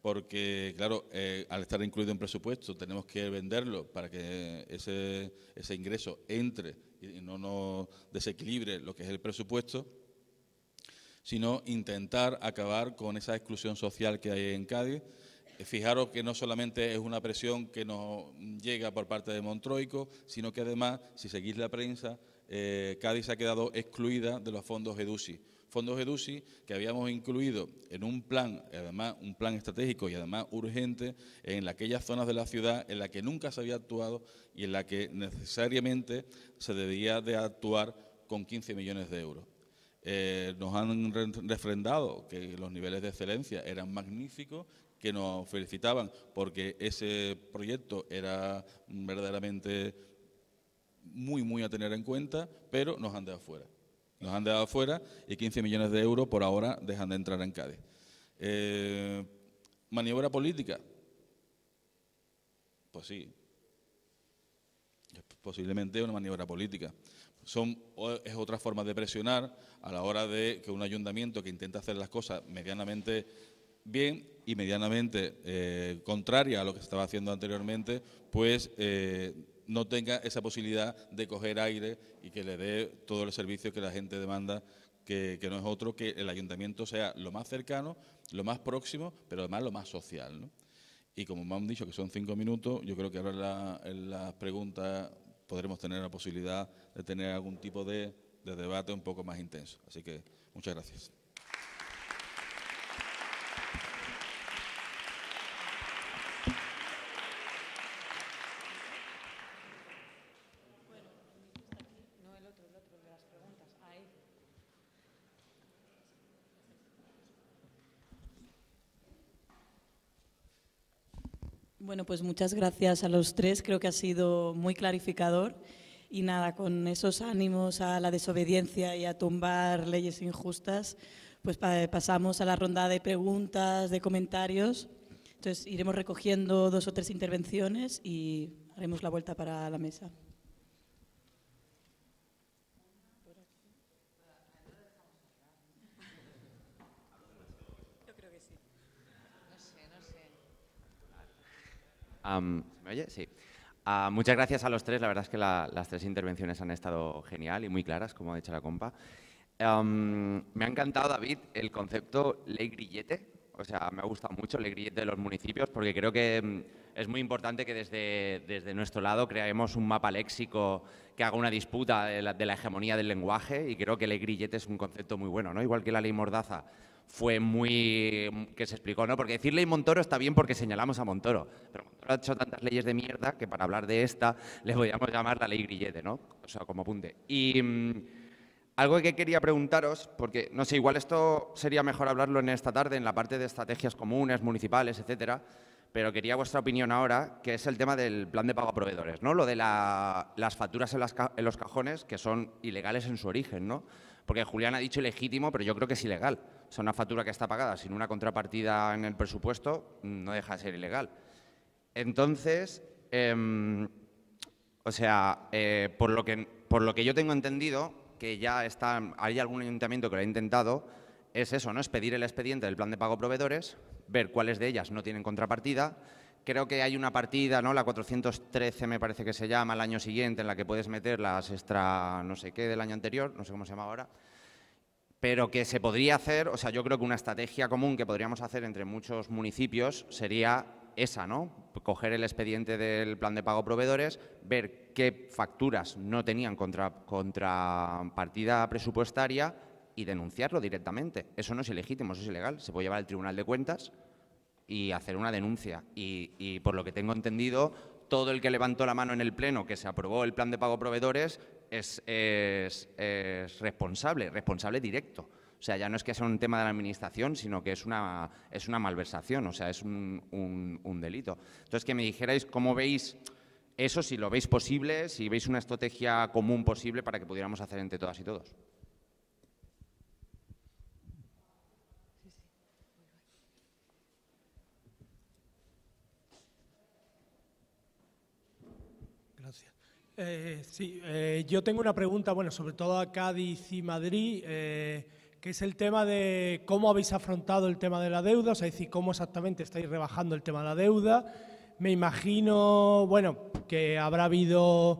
Speaker 3: porque, claro, eh, al estar incluido en presupuesto, tenemos que venderlo para que ese, ese ingreso entre y no nos desequilibre lo que es el presupuesto, sino intentar acabar con esa exclusión social que hay en Cádiz eh, fijaros que no solamente es una presión que nos llega por parte de Montroico, sino que además, si seguís la prensa, eh, Cádiz ha quedado excluida de los fondos EDUSI. Fondos EDUSI que habíamos incluido en un plan, además un plan estratégico y además urgente, en aquellas zonas de la ciudad en las que nunca se había actuado y en la que necesariamente se debía de actuar con 15 millones de euros. Eh, nos han refrendado que los niveles de excelencia eran magníficos que nos felicitaban porque ese proyecto era verdaderamente muy, muy a tener en cuenta, pero nos han dejado fuera. Nos han dejado fuera y 15 millones de euros por ahora dejan de entrar en Cádiz. Eh, maniobra política. Pues sí. Posiblemente una maniobra política. Son, es otra forma de presionar a la hora de que un ayuntamiento que intenta hacer las cosas medianamente bien y medianamente eh, contraria a lo que se estaba haciendo anteriormente, pues eh, no tenga esa posibilidad de coger aire y que le dé todo el servicio que la gente demanda, que, no es otro que el ayuntamiento sea lo más cercano, lo más próximo, pero además lo más social. Y como me han dicho que son cinco minutos, yo creo que ahora en, las preguntas podremos tener la posibilidad de tener algún tipo de debate un poco más intenso. Así que muchas gracias.
Speaker 4: pues muchas gracias a los tres, creo que ha sido muy clarificador. Y nada, con esos ánimos a la desobediencia y a tumbar leyes injustas, pues pasamos a la ronda de preguntas, de comentarios. Entonces iremos recogiendo dos o tres intervenciones y haremos la vuelta para la mesa.
Speaker 5: ¿Me oye? Sí. Ah, muchas gracias a los tres. La verdad es que las tres intervenciones han estado genial y muy claras, como ha dicho la compa. me ha encantado, David, el concepto ley grillete. O sea, me ha gustado mucho ley grillete de los municipios porque creo que mm, es muy importante que desde, desde nuestro lado creemos un mapa léxico que haga una disputa de la, hegemonía del lenguaje y creo que ley grillete es un concepto muy bueno, ¿no? Igual que la ley mordaza fue muy... que se explicó, ¿no? Porque decir ley Montoro está bien porque señalamos a Montoro, pero Montoro ha hecho tantas leyes de mierda que para hablar de esta le podríamos llamar la ley grillete, ¿no? O sea, como apunte. Y mm, algo que quería preguntaros, porque no sé, igual esto sería mejor hablarlo en esta tarde, en la parte de estrategias comunes, municipales, etcétera, pero quería vuestra opinión ahora, que es el tema del plan de pago a proveedores, ¿no? Lo de las facturas en, en los cajones que son ilegales en su origen, ¿no? Porque Julián ha dicho legítimo, pero yo creo que es ilegal. O sea, una factura que está pagada sin una contrapartida en el presupuesto mm, no deja de ser ilegal. Entonces, em, o sea, eh, por, lo que, por lo que yo tengo entendido, que ya está, hay algún ayuntamiento que lo ha intentado, es eso, ¿no? Es pedir el expediente del plan de pago proveedores, ver cuáles de ellas no tienen contrapartida creo que hay una partida, ¿no? La 413 me parece que se llama, el año siguiente, en la que puedes meter las extra no sé qué del año anterior, no sé cómo se llama ahora, pero que se podría hacer, o sea, yo creo que una estrategia común que podríamos hacer entre muchos municipios sería esa, ¿no? Coger el expediente del plan de pago proveedores, ver qué facturas no tenían contra, partida presupuestaria y denunciarlo directamente. Eso no es ilegítimo, eso es ilegal. Se puede llevar al Tribunal de Cuentas y hacer una denuncia. Y, por lo que tengo entendido, todo el que levantó la mano en el Pleno que se aprobó el plan de pago proveedores es, responsable, responsable directo. O sea, ya no es que sea un tema de la Administración, sino que es una, es una malversación, o sea, es un, un delito. Entonces, que me dijerais cómo veis eso, si lo veis posible, si veis una estrategia común posible para que pudiéramos hacer entre todas y todos.
Speaker 6: Eh, sí, eh, yo tengo una pregunta, bueno, sobre todo a Cádiz y Madrid, eh, que es el tema de cómo habéis afrontado el tema de la deuda, o sea, es decir, cómo exactamente estáis rebajando el tema de la deuda. Me imagino, bueno, que habrá habido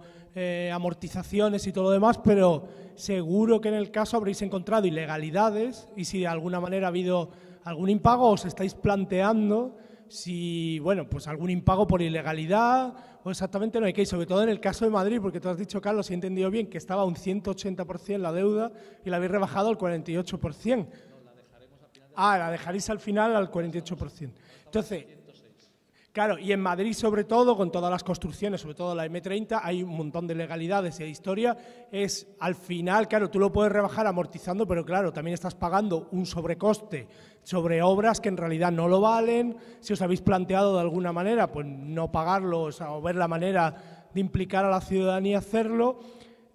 Speaker 6: amortizaciones y todo lo demás, pero seguro que en el caso habréis encontrado ilegalidades y si de alguna manera ha habido algún impago, os estáis planteando si, bueno, pues algún impago por ilegalidad exactamente no hay que ir, sobre todo en el caso de Madrid, porque tú has dicho, Carlos, si he entendido bien, que estaba un 180% la deuda y la habéis rebajado al 48%. ah, la dejaréis al final al 48%. Entonces, Claro, y en Madrid sobre todo, con todas las construcciones, sobre todo la M30, hay un montón de legalidades y de historia. Es al final, claro, tú lo puedes rebajar amortizando, pero claro, también estás pagando un sobrecoste sobre obras que en realidad no lo valen. Si os habéis planteado de alguna manera, pues no pagarlos o ver la manera de implicar a la ciudadanía hacerlo.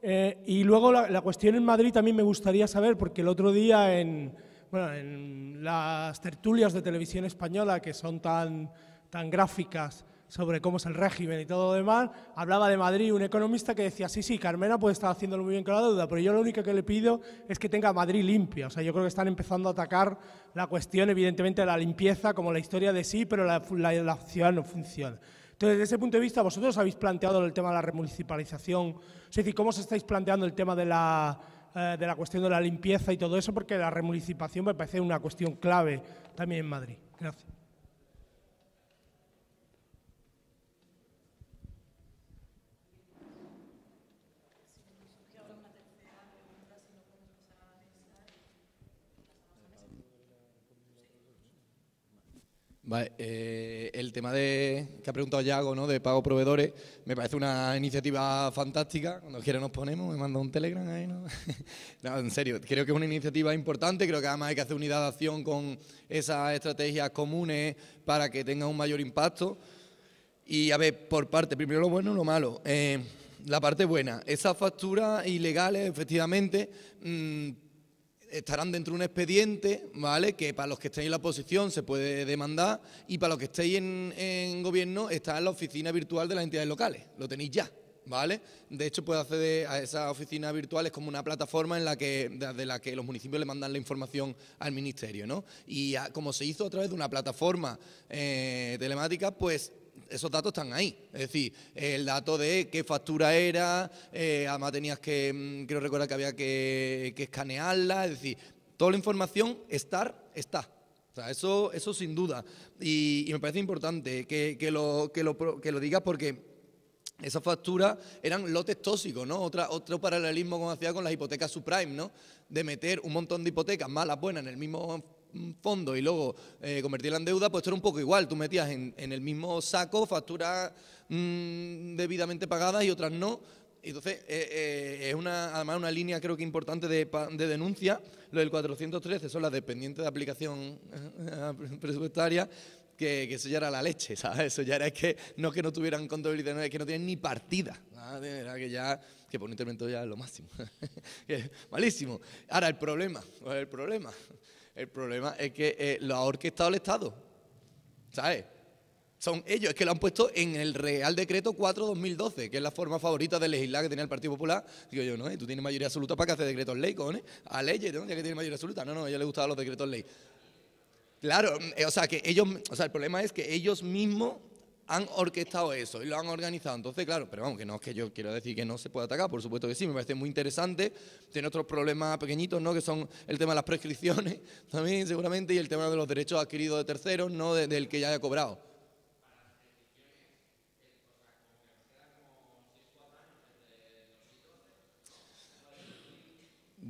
Speaker 6: Eh, y luego la, cuestión en Madrid también me gustaría saber, porque el otro día en, en las tertulias de televisión española que son tan tan gráficas sobre cómo es el régimen y todo lo demás, hablaba de Madrid un economista que decía, sí, sí, Carmena puede estar haciéndolo muy bien con la deuda, pero yo lo único que le pido es que tenga Madrid limpia. O sea, yo creo que están empezando a atacar la cuestión, evidentemente, de la limpieza como la historia de sí, pero la, la, ciudad no funciona. Entonces, desde ese punto de vista, vosotros habéis planteado el tema de la remunicipalización, es decir, cómo os estáis planteando el tema de la, eh, de la cuestión de la limpieza y todo eso, porque la remunicipación me parece una cuestión clave también en Madrid. Gracias.
Speaker 1: Vale, eh, el tema de, que ha preguntado Yago, ¿no? de pago proveedores, me parece una iniciativa fantástica. Cuando quiera nos ponemos, me manda un Telegram ahí. ¿no? no, en serio, creo que es una iniciativa importante. Creo que además hay que hacer unidad de acción con esas estrategias comunes para que tenga un mayor impacto. Y a ver, por parte, primero lo bueno y lo malo. Eh, la parte buena, esas facturas ilegales, efectivamente, mm, estarán dentro de un expediente, ¿vale? Que para los que estéis en la oposición se puede demandar y para los que estéis en, gobierno está en la oficina virtual de las entidades locales. Lo tenéis ya, ¿vale? De hecho, puede acceder a esa oficina virtual, es como una plataforma en la que, desde la que los municipios le mandan la información al ministerio, ¿no? Y como se hizo a través de una plataforma eh, telemática, pues esos datos están ahí. Es decir, el dato de qué factura era, eh, además tenías que, mm, creo recordar que había que, que, escanearla, es decir, toda la información estar, está. O sea, eso, eso sin duda. Y, me parece importante que, que, lo, que, lo, que lo digas porque esas facturas eran lotes tóxicos, ¿no? Otra, otro paralelismo como hacía con las hipotecas subprime, ¿no? De meter un montón de hipotecas malas, buenas, en el mismo fondo y luego eh, convertirla en deuda, pues esto era un poco igual. Tú metías en, el mismo saco facturas mm, debidamente pagadas y otras no. Entonces, eh, eh, es una, además una línea creo que importante de, de, denuncia. Lo del 413 son las dependientes de aplicación presupuestaria, que, eso ya era la leche, ¿sabes? Eso ya era que no que no tuvieran contabilidad, no, es que no tienen ni partida. que ya, que por un intervento ya es lo máximo. Malísimo. Ahora, el problema, el problema el problema es que eh, lo ha orquestado el Estado. ¿Sabes? Son ellos, es que lo han puesto en el Real Decreto 4-2012, que es la forma favorita de legislar que tenía el Partido Popular. Digo yo, no, ¿eh? tú tienes mayoría absoluta para que haces decretos ley, cojones. A leyes, ¿no? Ya que tiene mayoría absoluta. No, no, a ella le gustaban los decretos ley. Claro, mm, eh, o sea, que ellos, o sea, el problema es que ellos mismos han orquestado eso y lo han organizado. Entonces, claro, pero vamos, que no es que yo quiero decir que no se puede atacar, por supuesto que sí, me parece muy interesante. Tiene otros problemas pequeñitos, ¿no? Que son el tema de las prescripciones también, seguramente, y el tema de los derechos adquiridos de terceros, no del que ya haya cobrado.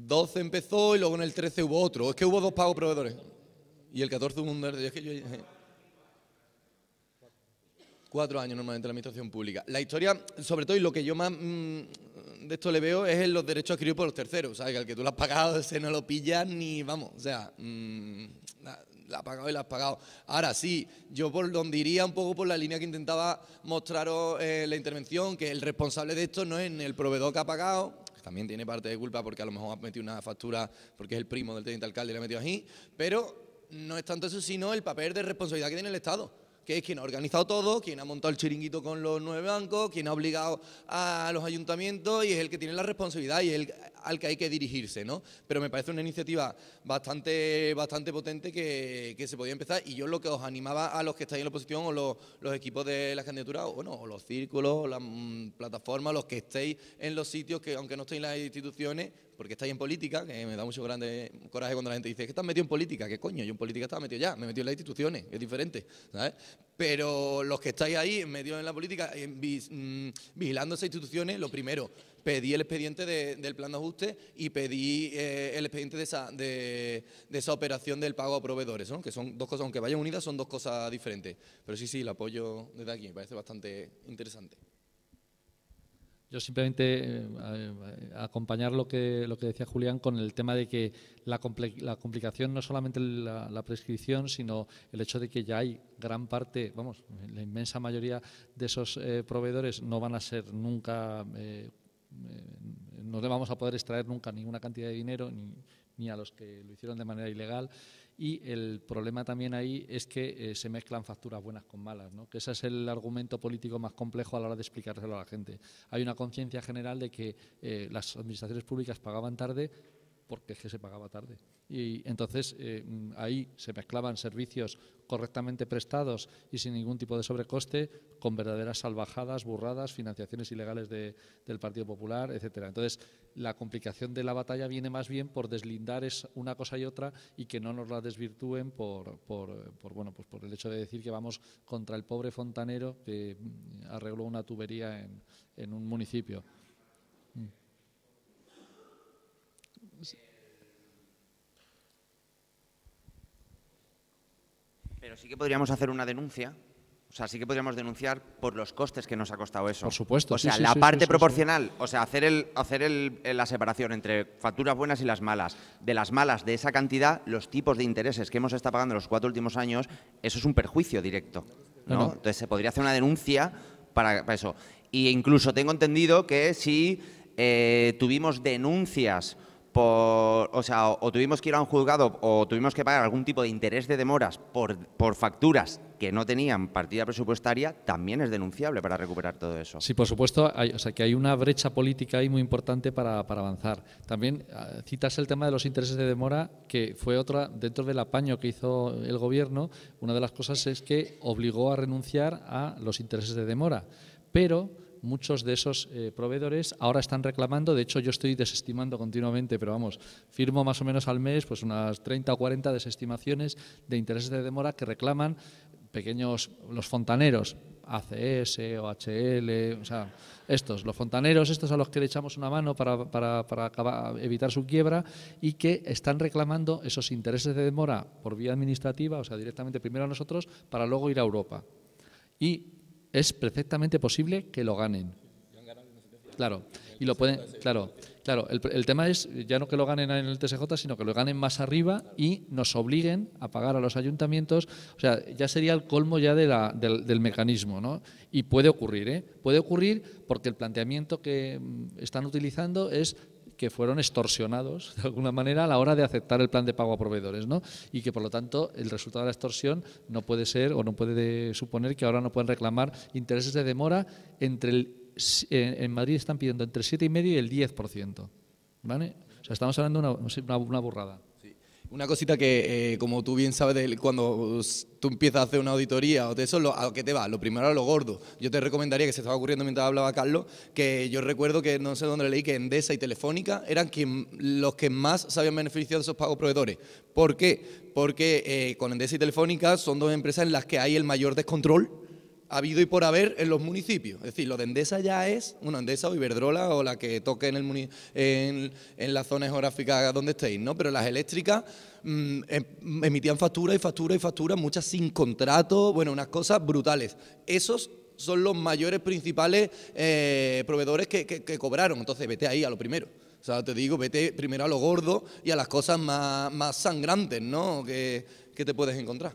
Speaker 1: ...12 empezó y luego en el 13 hubo otro. Es que hubo dos pagos proveedores. Y el 14 hubo un... Es que yo... Cuatro años normalmente en la administración pública. La historia, sobre todo, y lo que yo más mm, de esto le veo es en los derechos adquiridos por los terceros. ¿sabes? Que al que tú lo has pagado, ese no lo pillas ni, vamos, o sea, lo mm, la, pagado y la has pagado. Ahora sí, yo por donde iría un poco por la línea que intentaba mostraros eh, la intervención, que el responsable de esto no es el proveedor que ha pagado, que también tiene parte de culpa porque a lo mejor ha metido una factura porque es el primo del teniente alcalde y la ha metido allí, pero no es tanto eso, sino el papel de responsabilidad que tiene el Estado que es quien ha organizado todo, quien ha montado el chiringuito con los nueve bancos, quien ha obligado a los ayuntamientos y es el que tiene la responsabilidad y el al que hay que dirigirse, ¿no? Pero me parece una iniciativa bastante, bastante potente que, se podía empezar y yo lo que os animaba a los que estáis en la oposición o los, equipos de las candidaturas, o, bueno, los círculos, o las mm, plataformas, los que estéis en los sitios que aunque no estéis en las instituciones, porque estáis en política, que me da mucho grande coraje cuando la gente dice, que estás metido en política? ¿Qué coño? Yo en política estaba metido ya, me metí en las instituciones, es diferente, ¿sabes? Pero los que estáis ahí metidos en la política, eh, mm, vigilando esas instituciones, lo primero, pedí el expediente del plan de ajuste y pedí eh, el expediente de esa, operación del pago a proveedores, ¿no? que son dos cosas, aunque vayan unidas, son dos cosas diferentes. Pero sí, sí, lo apoyo desde aquí, me parece bastante interesante.
Speaker 2: Yo simplemente eh, acompañar lo que, lo que decía Julián con el tema de que la, la complicación no solamente la, prescripción, sino el hecho de que ya hay gran parte, vamos, la inmensa mayoría de esos eh, proveedores no van a ser nunca, eh, no le vamos a poder extraer nunca ninguna cantidad de dinero, ni, ni a los que lo hicieron de manera ilegal. Y el problema también ahí es que eh, se mezclan facturas buenas con malas, ¿no? que ese es el argumento político más complejo a la hora de explicárselo a la gente. Hay una conciencia general de que eh, las administraciones públicas pagaban tarde porque es que se pagaba tarde y entonces eh, ahí se mezclaban servicios correctamente prestados y sin ningún tipo de sobrecoste con verdaderas salvajadas, burradas, financiaciones ilegales del Partido Popular, etcétera. Entonces, la complicación de la batalla viene más bien por deslindar es una cosa y otra y que no nos la desvirtúen por, bueno, pues por el hecho de decir que vamos contra el pobre fontanero que mm, arregló una tubería en un municipio.
Speaker 5: Pero sí que podríamos hacer una denuncia. O sea, sí que podríamos denunciar por los costes que nos ha costado eso. Por supuesto. O sea, la parte proporcional, o sea, hacer, el, hacer el, eh, la separación entre facturas buenas y las malas. De las malas, de esa cantidad, los tipos de intereses que hemos estado pagando en los cuatro últimos años, eso es un perjuicio directo. Entonces, se podría hacer una denuncia para, eso. Y e incluso tengo entendido que si eh, tuvimos denuncias o sea, o, tuvimos que ir a un juzgado o tuvimos que pagar algún tipo de interés de demoras por, por facturas que no tenían partida presupuestaria, también es denunciable para recuperar todo eso. Sí,
Speaker 2: por supuesto, hay, o sea, que hay una brecha política ahí muy importante para, para avanzar. También ah, citas el tema de los intereses de demora, que fue otra, dentro del apaño que hizo el gobierno, una de las cosas es que obligó a renunciar a los intereses de demora. Pero muchos de esos eh, proveedores ahora están reclamando, de hecho yo estoy desestimando continuamente, pero vamos, firmo más o menos al mes pues unas 30 o 40 desestimaciones de intereses de demora que reclaman pequeños, los fontaneros, ACS, HL, o sea, estos, los fontaneros, estos a los que le echamos una mano para, evitar su quiebra y que están reclamando esos intereses de demora por vía administrativa, o sea, directamente primero a nosotros, para luego ir a Europa. Y es perfectamente posible que lo ganen. Claro, y lo pueden, claro, claro. El, tema es ya no que lo ganen en el TSJ, sino que lo ganen más arriba y nos obliguen a pagar a los ayuntamientos. O sea, ya sería el colmo ya de la, del, del, mecanismo, ¿no? Y puede ocurrir, ¿eh? Puede ocurrir porque el planteamiento que mm, están utilizando es que fueron extorsionados de alguna manera a la hora de aceptar el plan de pago a proveedores, ¿no? Y que por lo tanto el resultado de la extorsión no puede ser o no puede suponer que ahora no pueden reclamar intereses de demora entre el en Madrid están pidiendo entre 7,5 y el 10%, ¿vale? O sea, estamos hablando de una burrada.
Speaker 1: Una cosita que, eh, como tú bien sabes, cuando tú empiezas a hacer una auditoría o de eso, lo, ¿a qué te va? Lo primero a lo gordo. Yo te recomendaría, que se estaba ocurriendo mientras hablaba Carlos, que yo recuerdo que no sé dónde leí que Endesa y Telefónica eran los que más se habían beneficiado de esos pagos proveedores. ¿Por qué? Porque eh, con Endesa y Telefónica son dos empresas en las que hay el mayor descontrol habido y por haber en los municipios. Es decir, lo de Endesa ya es, una Endesa o Iberdrola o la que toque en, el en, en la zona geográfica donde estéis, ¿no? Pero las eléctricas mm, em, emitían facturas y facturas y facturas, muchas sin contrato, bueno, unas cosas brutales. Esos son los mayores principales eh, proveedores que, cobraron. Entonces, vete ahí a lo primero. O sea, te digo, vete primero a lo gordo y a las cosas más, sangrantes, ¿no? Que, que te puedes encontrar.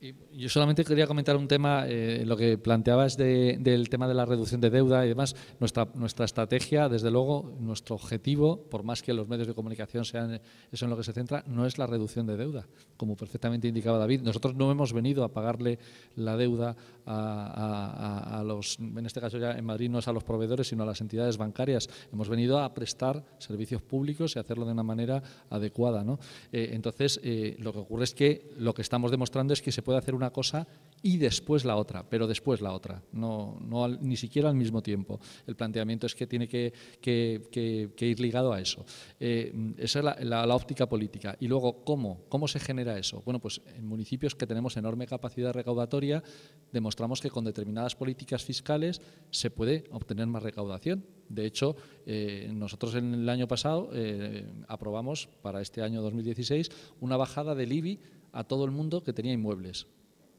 Speaker 2: Y yo solamente quería comentar un tema, eh, lo que planteabas de, del tema de la reducción de deuda y demás. Nuestra, nuestra estrategia, desde luego, nuestro objetivo, por más que los medios de comunicación sean eso en lo que se centra, no es la reducción de deuda, como perfectamente indicaba David. Nosotros no hemos venido a pagarle la deuda a, los, en este caso ya en Madrid no es a los proveedores, sino a las entidades bancarias. Hemos venido a prestar servicios públicos y hacerlo de una manera adecuada. ¿no? Eh, entonces, eh, lo que ocurre es que lo que estamos demostrando es que se puede hacer un una cosa y después la otra, pero después la otra, no, ni siquiera al mismo tiempo. El planteamiento es que tiene que, ir ligado a eso. Eh, esa es la, óptica política. Y luego, ¿cómo? ¿Cómo se genera eso? Bueno, pues en municipios que tenemos enorme capacidad recaudatoria, demostramos que con determinadas políticas fiscales se puede obtener más recaudación. De hecho, eh, nosotros en el año pasado eh, aprobamos para este año 2016 una bajada del IBI a todo el mundo que tenía inmuebles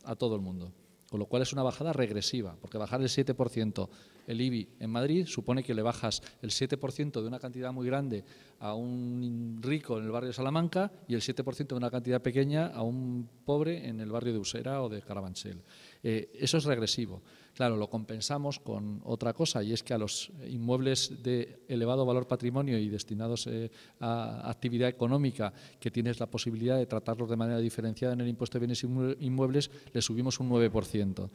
Speaker 2: a todo el mundo. Con lo cual es una bajada regresiva, porque bajar el 7% el IBI en Madrid supone que le bajas el 7% de una cantidad muy grande a un rico en el barrio de Salamanca y el 7% de una cantidad pequeña a un pobre en el barrio de Usera o de Carabanchel. Eh, eso es regresivo. Claro, lo compensamos con otra cosa y es que a los inmuebles de elevado valor patrimonio y destinados eh, a actividad económica, que tienes la posibilidad de tratarlos de manera diferenciada en el impuesto de bienes inmuebles, le subimos un 9%.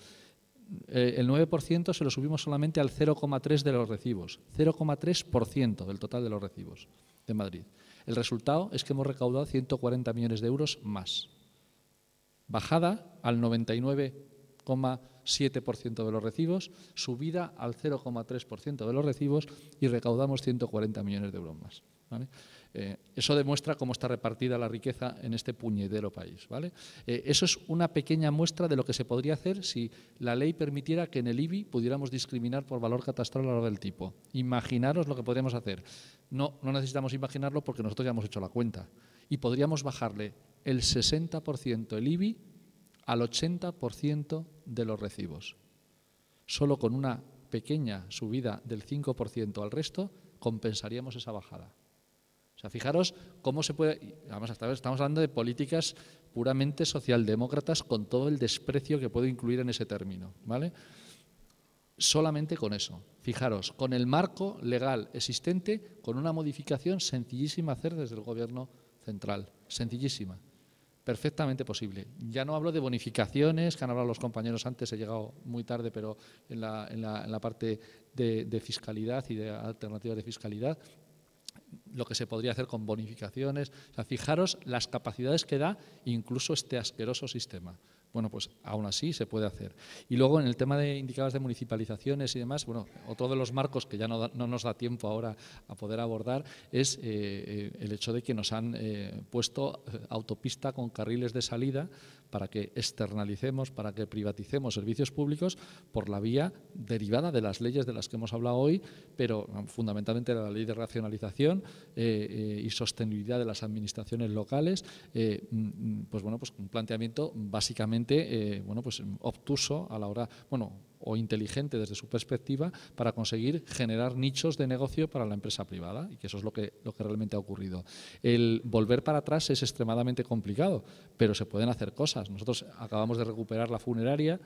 Speaker 2: Eh, el 9% se lo subimos solamente al 0,3% de los recibos, 0,3% del total de los recibos de Madrid. El resultado es que hemos recaudado 140 millones de euros más. Bajada al 99,3%. 7% de los recibos, subida al 0,3% de los recibos y recaudamos 140 millones de euros más. Eh, eso demuestra cómo está repartida la riqueza en este puñedero país. ¿vale? Eh, eso es una pequeña muestra de lo que se podría hacer si la ley permitiera que en el IBI pudiéramos discriminar por valor catastral a lo del tipo. Imaginaros lo que podríamos hacer. No, no necesitamos imaginarlo porque nosotros ya hemos hecho la cuenta. Y podríamos bajarle el 60% el IBI al 80% de los recibos. Solo con una pequeña subida del 5% al resto compensaríamos esa bajada. O sea, fijaros cómo se puede, además estamos hablando de políticas puramente socialdemócratas con todo el desprecio que puedo incluir en ese término, ¿vale? Solamente con eso. Fijaros, con el marco legal existente, con una modificación sencillísima a hacer desde el gobierno central, sencillísima perfectamente posible. Ya no hablo de bonificaciones, que han hablado los compañeros antes, he llegado muy tarde, pero en la, en la, parte de, de fiscalidad y de alternativas de fiscalidad, lo que se podría hacer con bonificaciones. O fijaros las capacidades que da incluso este asqueroso sistema. Bueno, pues aún así se puede hacer. Y luego en el tema de indicadores de municipalizaciones y demás, bueno, otro de los marcos que ya no, nos da tiempo ahora a poder abordar es eh, eh, el hecho de que nos han eh, puesto autopista con carriles de salida para que externalicemos, para que privaticemos servicios públicos por la vía derivada de las leyes de las que hemos hablado hoy, pero fundamentalmente de la ley de racionalización y sostenibilidad de las administraciones locales, mm, mm, pues bueno, pues un planteamiento básicamente eh, bueno, pues em, obtuso a la hora, bueno, o inteligente desde su perspectiva para conseguir generar nichos de negocio para la empresa privada y que eso es lo que, lo que realmente ha ocurrido. El volver para atrás es extremadamente complicado, pero se pueden hacer cosas. Nosotros acabamos de recuperar la funeraria,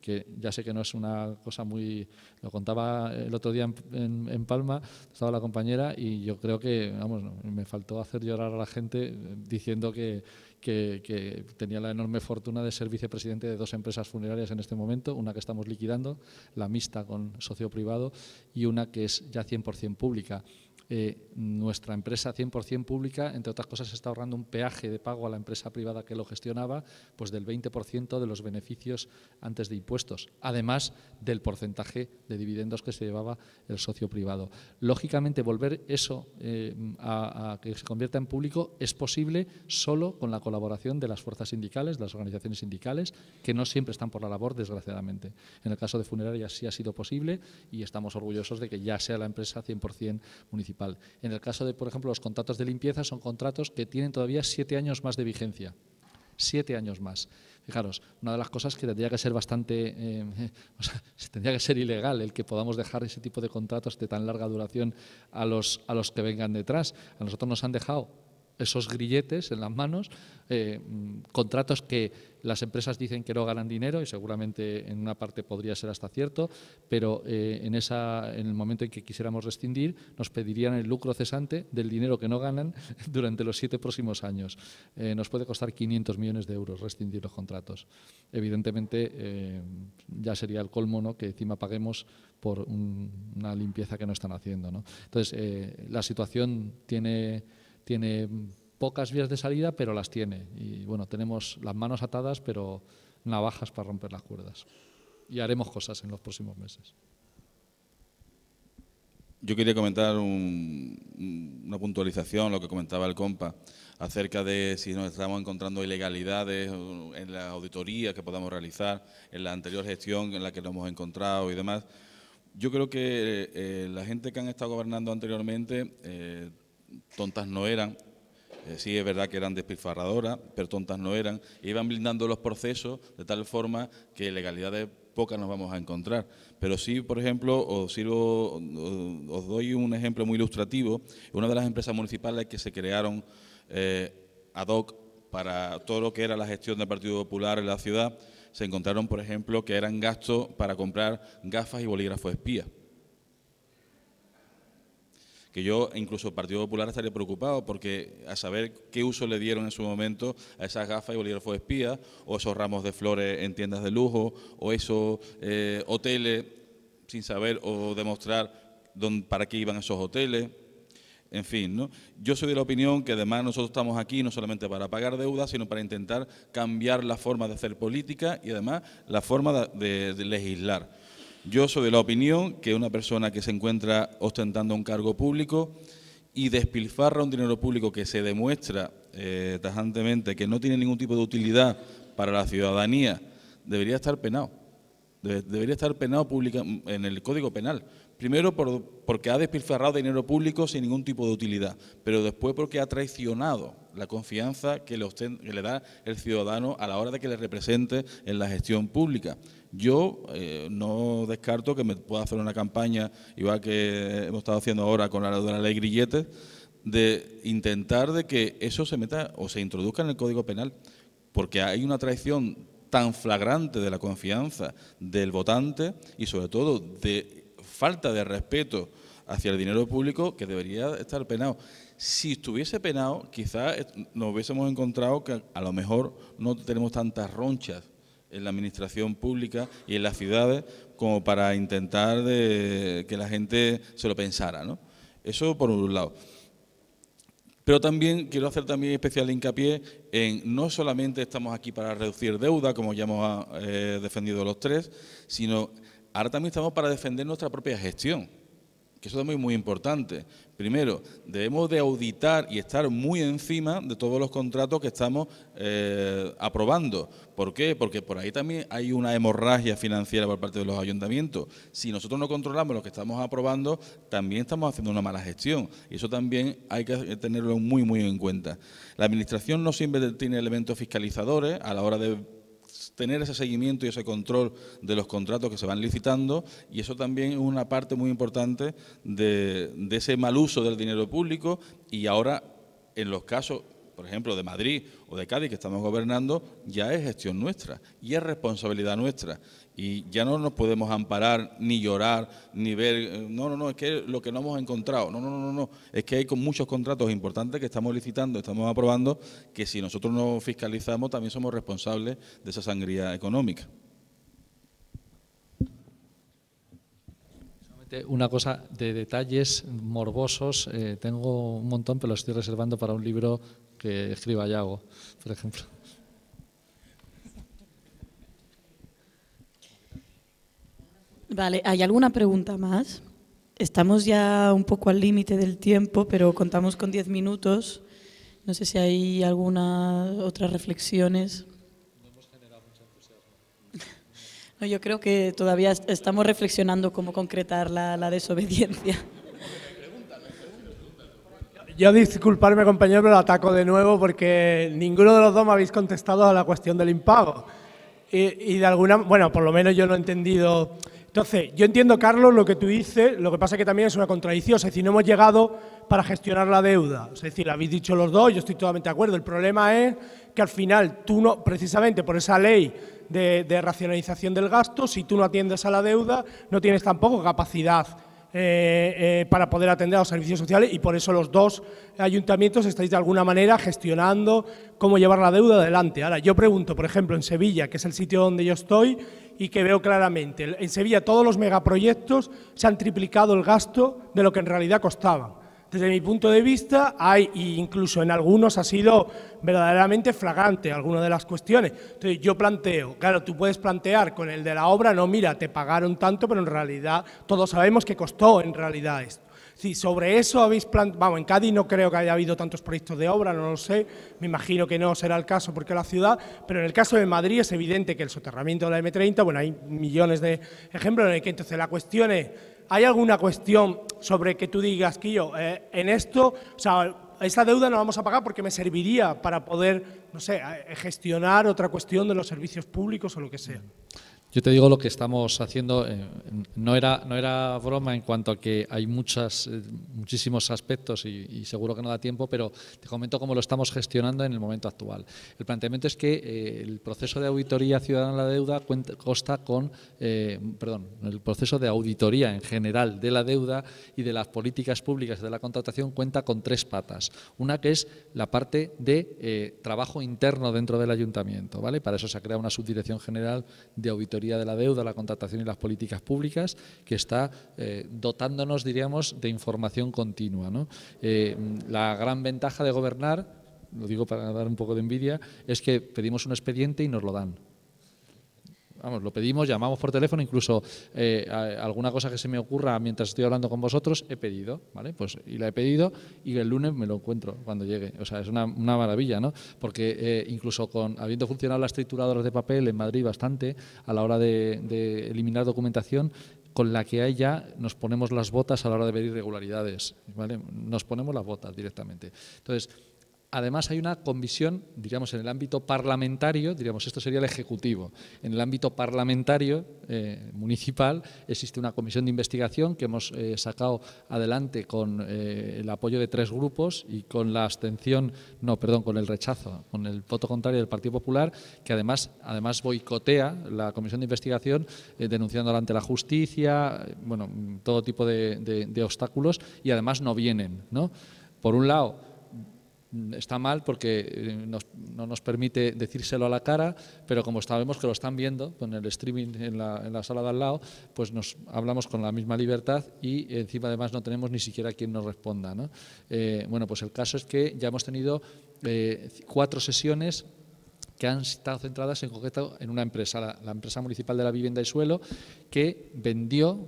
Speaker 2: que ya sé que no es una cosa muy... Lo contaba el otro día en, Palma, estaba la compañera y yo creo que, vamos, me faltó hacer llorar a la gente eh, diciendo que que, tenía la enorme fortuna de ser vicepresidente de dos empresas funerarias en este momento, una que estamos liquidando, la mixta con socio privado, y una que es ya 100% pública. Eh, nuestra empresa 100% pública, entre otras cosas, está ahorrando un peaje de pago a la empresa privada que lo gestionaba, pues del 20% de los beneficios antes de impuestos, además del porcentaje de dividendos que se llevaba el socio privado. Lógicamente, volver eso eh, a, que se convierta en público es posible solo con la colaboración de las fuerzas sindicales, de las organizaciones sindicales, que no siempre están por la labor, desgraciadamente. En el caso de funerarias sí ha sido posible y estamos orgullosos de que ya sea la empresa 100% municipal en el caso de, por ejemplo, los contratos de limpieza son contratos que tienen todavía siete años más de vigencia. Siete años más. Fijaros, una de las cosas que tendría que ser bastante, eh, tendría que ser ilegal el que podamos dejar ese tipo de contratos de tan larga duración a los, a los que vengan detrás. A nosotros nos han dejado esos grilletes en las manos, eh, mm, contratos que las empresas dicen que no ganan dinero y seguramente en una parte podría ser hasta cierto, pero eh, en, esa, en el momento en que quisiéramos rescindir nos pedirían el lucro cesante del dinero que no ganan durante los siete próximos años. Eh, nos puede costar 500 millones de euros rescindir los contratos. Evidentemente ya sería el colmo ¿no? que encima paguemos por una limpieza que no están haciendo. Entonces la situación tiene tiene pocas vías de salida, pero las tiene. Y bueno, tenemos las manos atadas, pero navajas para romper las cuerdas. Y haremos cosas en los próximos meses.
Speaker 3: Yo quería comentar una puntualización, lo que comentaba el compa, acerca de si nos estamos encontrando ilegalidades en la auditoría que podamos realizar, en la anterior gestión en la que lo hemos encontrado y demás. Yo creo que eh, la gente que han estado gobernando anteriormente eh, tontas no eran, eh, sí es verdad que eran despilfarradoras, pero tontas no eran, iban blindando los procesos de tal forma que legalidades pocas nos vamos a encontrar. Pero sí, por ejemplo, os, os doy un ejemplo muy ilustrativo, una de las empresas municipales que se crearon eh, ad hoc para todo lo que era la gestión del Partido Popular en la ciudad, se encontraron, por ejemplo, que eran gastos para comprar gafas y bolígrafos espías que yo, incluso el Partido Popular, estaría preocupado porque a saber qué uso le dieron en su momento a esas gafas y bolígrafos de espía, o esos ramos de flores en tiendas de lujo, o esos eh, hoteles sin saber o demostrar dónde, para qué iban esos hoteles. En fin, ¿no? yo soy de la opinión que además nosotros estamos aquí no solamente para pagar deudas, sino para intentar cambiar la forma de hacer política y además la forma de legislar. Yo soy de la opinión que una persona que se encuentra ostentando un cargo público y despilfarra un dinero público que se demuestra eh, tajantemente que no tiene ningún tipo de utilidad para la ciudadanía, debería estar penado. debería estar penado en el Código Penal. Primero porque ha despilfarrado dinero público sin ningún tipo de utilidad, pero después porque ha traicionado la confianza que le, le, da el ciudadano a la hora de que le represente en la gestión pública. Yo eh, no descarto que me pueda hacer una campaña, igual que hemos estado haciendo ahora con la, ley grilletes, de intentar de que eso se meta o se introduzca en el Código Penal, porque hay una traición tan flagrante de la confianza del votante y sobre todo de falta de respeto hacia el dinero público que debería estar penado si estuviese penado, quizás eh, nos hubiésemos encontrado que a lo mejor no tenemos tantas ronchas en la administración pública y en las ciudades como para intentar de que la gente se lo pensara. ¿no? Eso por un lado. Pero también quiero hacer también especial hincapié en no solamente estamos aquí para reducir deuda, como ya hemos eh, defendido los tres, sino ahora también estamos para defender nuestra propia gestión que eso es muy, muy importante. Primero, debemos de auditar y estar muy encima de todos los contratos que estamos eh, aprobando. ¿Por qué? Porque por ahí también hay una hemorragia financiera por parte de los ayuntamientos. Si nosotros no controlamos lo que estamos aprobando, también estamos haciendo una mala gestión. Y eso también hay que tenerlo muy, muy en cuenta. La Administración no siempre tiene elementos fiscalizadores a la hora de tener ese seguimiento y ese control de los contratos que se van licitando y eso también es una parte muy importante de, ese mal uso del dinero público y ahora en los casos por ejemplo, de Madrid o de Cádiz, que estamos gobernando, ya es gestión nuestra y es responsabilidad nuestra. Y ya no nos podemos amparar, ni llorar, ni ver, eh, no, no, no, es que lo que no hemos encontrado, no, no, no, no, es que hay con muchos contratos importantes que estamos licitando, estamos aprobando, que si nosotros no fiscalizamos también somos responsables de esa sangría económica.
Speaker 2: Una cosa de detalles morbosos, eh, tengo un montón, pero lo estoy reservando para un libro que escriba Yago, por ejemplo.
Speaker 4: Vale, ¿hay alguna pregunta más? Estamos ya un poco al límite del tiempo, pero contamos con 10 minutos. No sé si hay alguna otra reflexiones. No yo creo que todavía estamos reflexionando cómo concretar la, desobediencia.
Speaker 6: Yo disculparme, compañero, pero lo ataco de nuevo porque ninguno de los dos me habéis contestado a la cuestión del impago. Y, y de alguna, bueno, por lo menos yo no he entendido entonces, yo entiendo, Carlos, lo que tú dices, lo que pasa es que también es una contradicción, es decir, no hemos llegado para gestionar la deuda, es decir, lo habéis dicho los dos, yo estoy totalmente de acuerdo, el problema es que al final tú no, precisamente por esa ley de, de racionalización del gasto, si tú no atiendes a la deuda, no tienes tampoco capacidad eh, eh, para poder atender a los servicios sociales y por eso los dos ayuntamientos estáis de alguna manera gestionando cómo llevar la deuda adelante. Ahora, yo pregunto, por ejemplo, en Sevilla, que es el sitio donde yo estoy y que veo claramente, en Sevilla todos los megaproyectos se han triplicado el gasto de lo que en realidad costaban desde mi punto de vista, hay, incluso en algunos ha sido verdaderamente flagrante alguna de las cuestiones. Entonces, yo planteo, claro, tú puedes plantear con el de la obra, no, mira, te pagaron tanto, pero en realidad todos sabemos que costó en realidad esto. Si sobre eso habéis planteado, vamos, en Cádiz no creo que haya habido tantos proyectos de obra, no lo sé, me imagino que no será el caso porque la ciudad, pero en el caso de Madrid es evidente que el soterramiento de la M30, bueno, hay millones de ejemplos en el que entonces la cuestión es, ¿hay alguna cuestión sobre que tú digas, que yo eh, en esto, o sea, esta deuda no la vamos a pagar porque me serviría para poder, no sé, eh, gestionar otra cuestión de los servicios públicos o lo que sea?
Speaker 2: Yo te digo lo que estamos haciendo. Eh, no, era, no era broma en cuanto a que hay muchas, eh, muchísimos aspectos y, seguro que no da tiempo, pero te comento cómo lo estamos gestionando en el momento actual. El planteamiento es que eh, el proceso de auditoría ciudadana de la deuda cuenta, consta con, perdón, el proceso de auditoría en general de la deuda y de las políticas públicas de la contratación cuenta con tres patas. Una que es la parte de trabajo interno dentro del ayuntamiento, ¿vale? Para eso se ha creado una subdirección general de auditoría de la deuda, la contratación y las políticas públicas, que está eh, dotándonos, diríamos, de información continua. Eh, la gran ventaja de gobernar, lo digo para dar un poco de envidia, es que pedimos un expediente y nos lo dan vamos, lo pedimos, llamamos por teléfono, incluso eh, alguna cosa que se me ocurra mientras estoy hablando con vosotros, he pedido, ¿vale? Pues y la he pedido y el lunes me lo encuentro cuando llegue. O sea, es una, maravilla, ¿no? Porque eh, incluso con habiendo funcionado las trituradoras de papel en Madrid bastante a la hora de, de eliminar documentación, con la que hay ya nos ponemos las botas a la hora de ver irregularidades, ¿vale? Nos ponemos las botas directamente. Entonces, Además, hay una comisión, diríamos, en el ámbito parlamentario, diríamos, esto sería el Ejecutivo. En el ámbito parlamentario eh, municipal existe una comisión de investigación que hemos eh, sacado adelante con eh, el apoyo de tres grupos y con la abstención, no, perdón, con el rechazo, con el voto contrario del Partido Popular, que además, además boicotea la comisión de investigación denunciando ante la justicia, bueno, todo tipo de, de obstáculos y además no vienen, ¿no? Por un lado, está mal porque eh, no nos permite decírselo a la cara, pero como sabemos que lo están viendo con el streaming en la, sala de al lado, pues nos hablamos con la misma libertad y encima además no tenemos ni siquiera quien nos responda. Eh, bueno, pues el caso es que ya hemos tenido eh, cuatro sesiones que han estado centradas en concreto en una empresa, la empresa municipal de la vivienda y suelo, que vendió,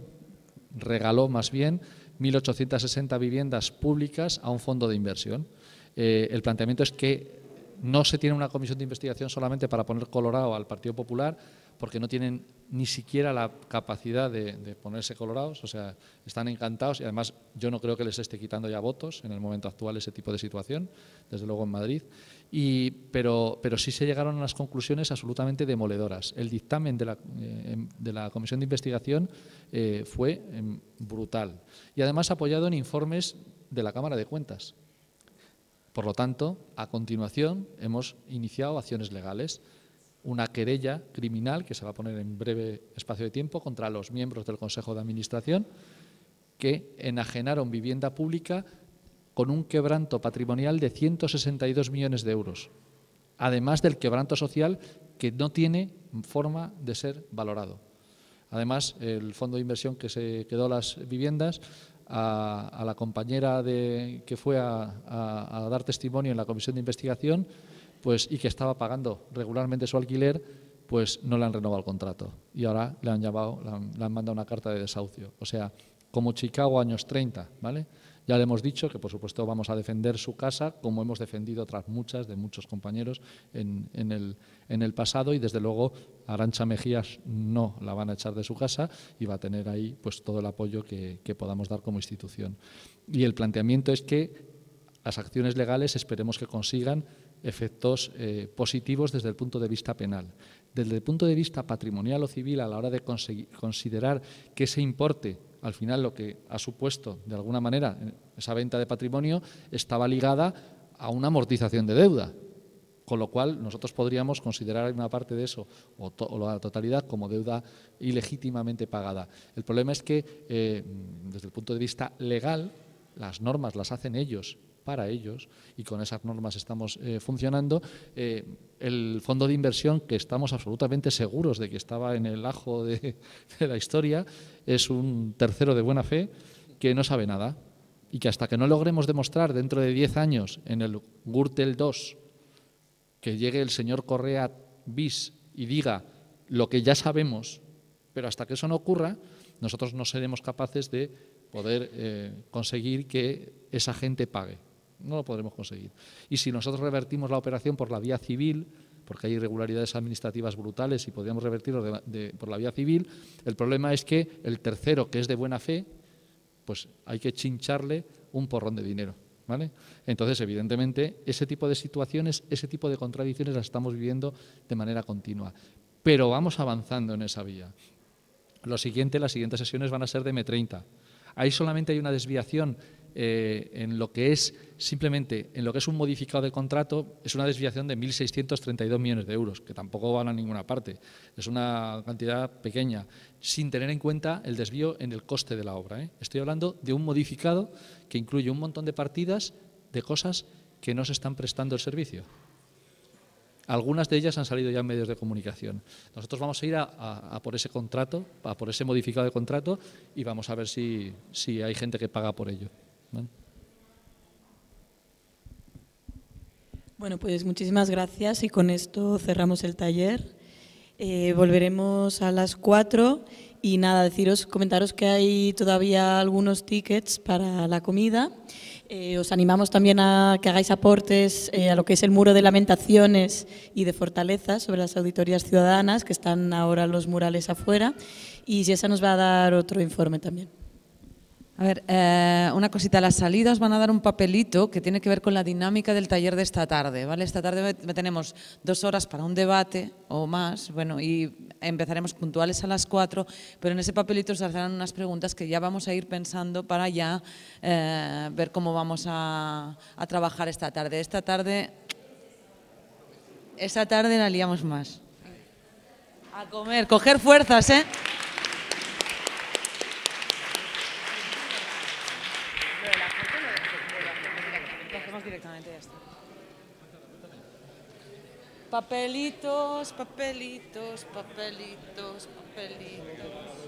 Speaker 2: regaló más bien, 1.860 viviendas públicas a un fondo de inversión. Eh, el planteamiento es que no se tiene una comisión de investigación solamente para poner colorado al Partido Popular, porque no tienen ni siquiera la capacidad de, ponerse colorados, o sea, están encantados y además yo no creo que les esté quitando ya votos en el momento actual ese tipo de situación, desde luego en Madrid, pero, sí se llegaron a unas conclusiones absolutamente demoledoras. El dictamen de la, eh, em, Comisión de Investigación eh, fue em, brutal y además apoyado en informes de la Cámara de Cuentas. Por lo tanto, a continuación hemos iniciado acciones legales, una querella criminal que se va a poner en breve espacio de tiempo contra los miembros del Consejo de Administración que enajenaron vivienda pública con un quebranto patrimonial de 162 millones de euros, además del quebranto social que no tiene forma de ser valorado. Además, el fondo de inversión que se quedó las viviendas a, la compañera de, que fue a, dar testimonio en la comisión de investigación pues, y que estaba pagando regularmente su alquiler, pues no le han renovado el contrato y ahora le han, llamado, le han, han mandado una carta de desahucio. O sea, como Chicago años 30, ¿vale? Ya le hemos dicho que, por supuesto, vamos a defender su casa, como hemos defendido otras muchas de muchos compañeros en, el, pasado, y desde luego Arancha Mejías no la van a echar de su casa y va a tener ahí pues, todo el apoyo que, podamos dar como institución. Y el planteamiento es que las acciones legales esperemos que consigan efectos eh, positivos desde el punto de vista penal. Desde el punto de vista patrimonial o civil, a la hora de considerar que se importe al final lo que ha supuesto, de alguna manera, esa venta de patrimonio estaba ligada a una amortización de deuda. Con lo cual, nosotros podríamos considerar una parte de eso, o, la totalidad, como deuda ilegítimamente pagada. El problema es que, eh, desde el punto de vista legal, las normas las hacen ellos a ellos y con esas normas estamos eh, funcionando. Eh, el fondo de inversión, que estamos absolutamente seguros de que estaba en el ajo de, la historia, es un tercero de buena fe que no sabe nada y que hasta que no logremos demostrar dentro de 10 años en el Gürtel 2 que llegue el señor Correa bis y diga lo que ya sabemos, pero hasta que eso no ocurra, nosotros no seremos capaces de poder eh, conseguir que esa gente pague no lo podremos conseguir. Y si nosotros revertimos la operación por la vía civil, porque hay irregularidades administrativas brutales y podríamos revertirlo por la vía civil, el problema es que el tercero, que es de buena fe, pues hay que chincharle un porrón de dinero. ¿Vale? Entonces, evidentemente, ese tipo de situaciones, ese tipo de contradicciones las estamos viviendo de manera continua. Pero vamos avanzando en esa vía. Lo siguiente, las siguientes sesiones van a ser de M30. Ahí solamente hay una desviación eh, en lo que es simplemente en lo que es un modificado de contrato es una desviación de 1.632 millones de euros, que tampoco van a ninguna parte. Es una cantidad pequeña, sin tener en cuenta el desvío en el coste de la obra. ¿eh? Estoy hablando de un modificado que incluye un montón de partidas de cosas que no se están prestando el servicio. Algunas de ellas han salido ya en medios de comunicación. Nosotros vamos a ir a, por ese contrato, a por ese modificado de contrato y vamos a ver si, si hay gente que paga por ello.
Speaker 4: Bueno, pues muchísimas gracias y con esto cerramos el taller. Eh, volveremos a las 4 y nada, deciros, comentaros que hay todavía algunos tickets para la comida. Eh, os animamos también a que hagáis aportes eh, a lo que es el muro de lamentaciones y de fortalezas sobre las auditorías ciudadanas, que están ahora los murales afuera, y si esa nos va a dar otro informe también. A ver, eh, una cosita, las salidas van a dar un papelito que tiene que ver con la dinámica del taller de esta tarde, ¿vale? Esta tarde tenemos dos horas para un debate o más, bueno, y empezaremos puntuales a las cuatro, pero en ese papelito se harán unas preguntas que ya vamos a ir pensando para ya eh, ver cómo vamos a, trabajar esta tarde. Esta tarde, esta tarde la liamos más. A comer, coger fuerzas, ¿eh? Papelitos, papelitos,
Speaker 3: papelitos, papelitos.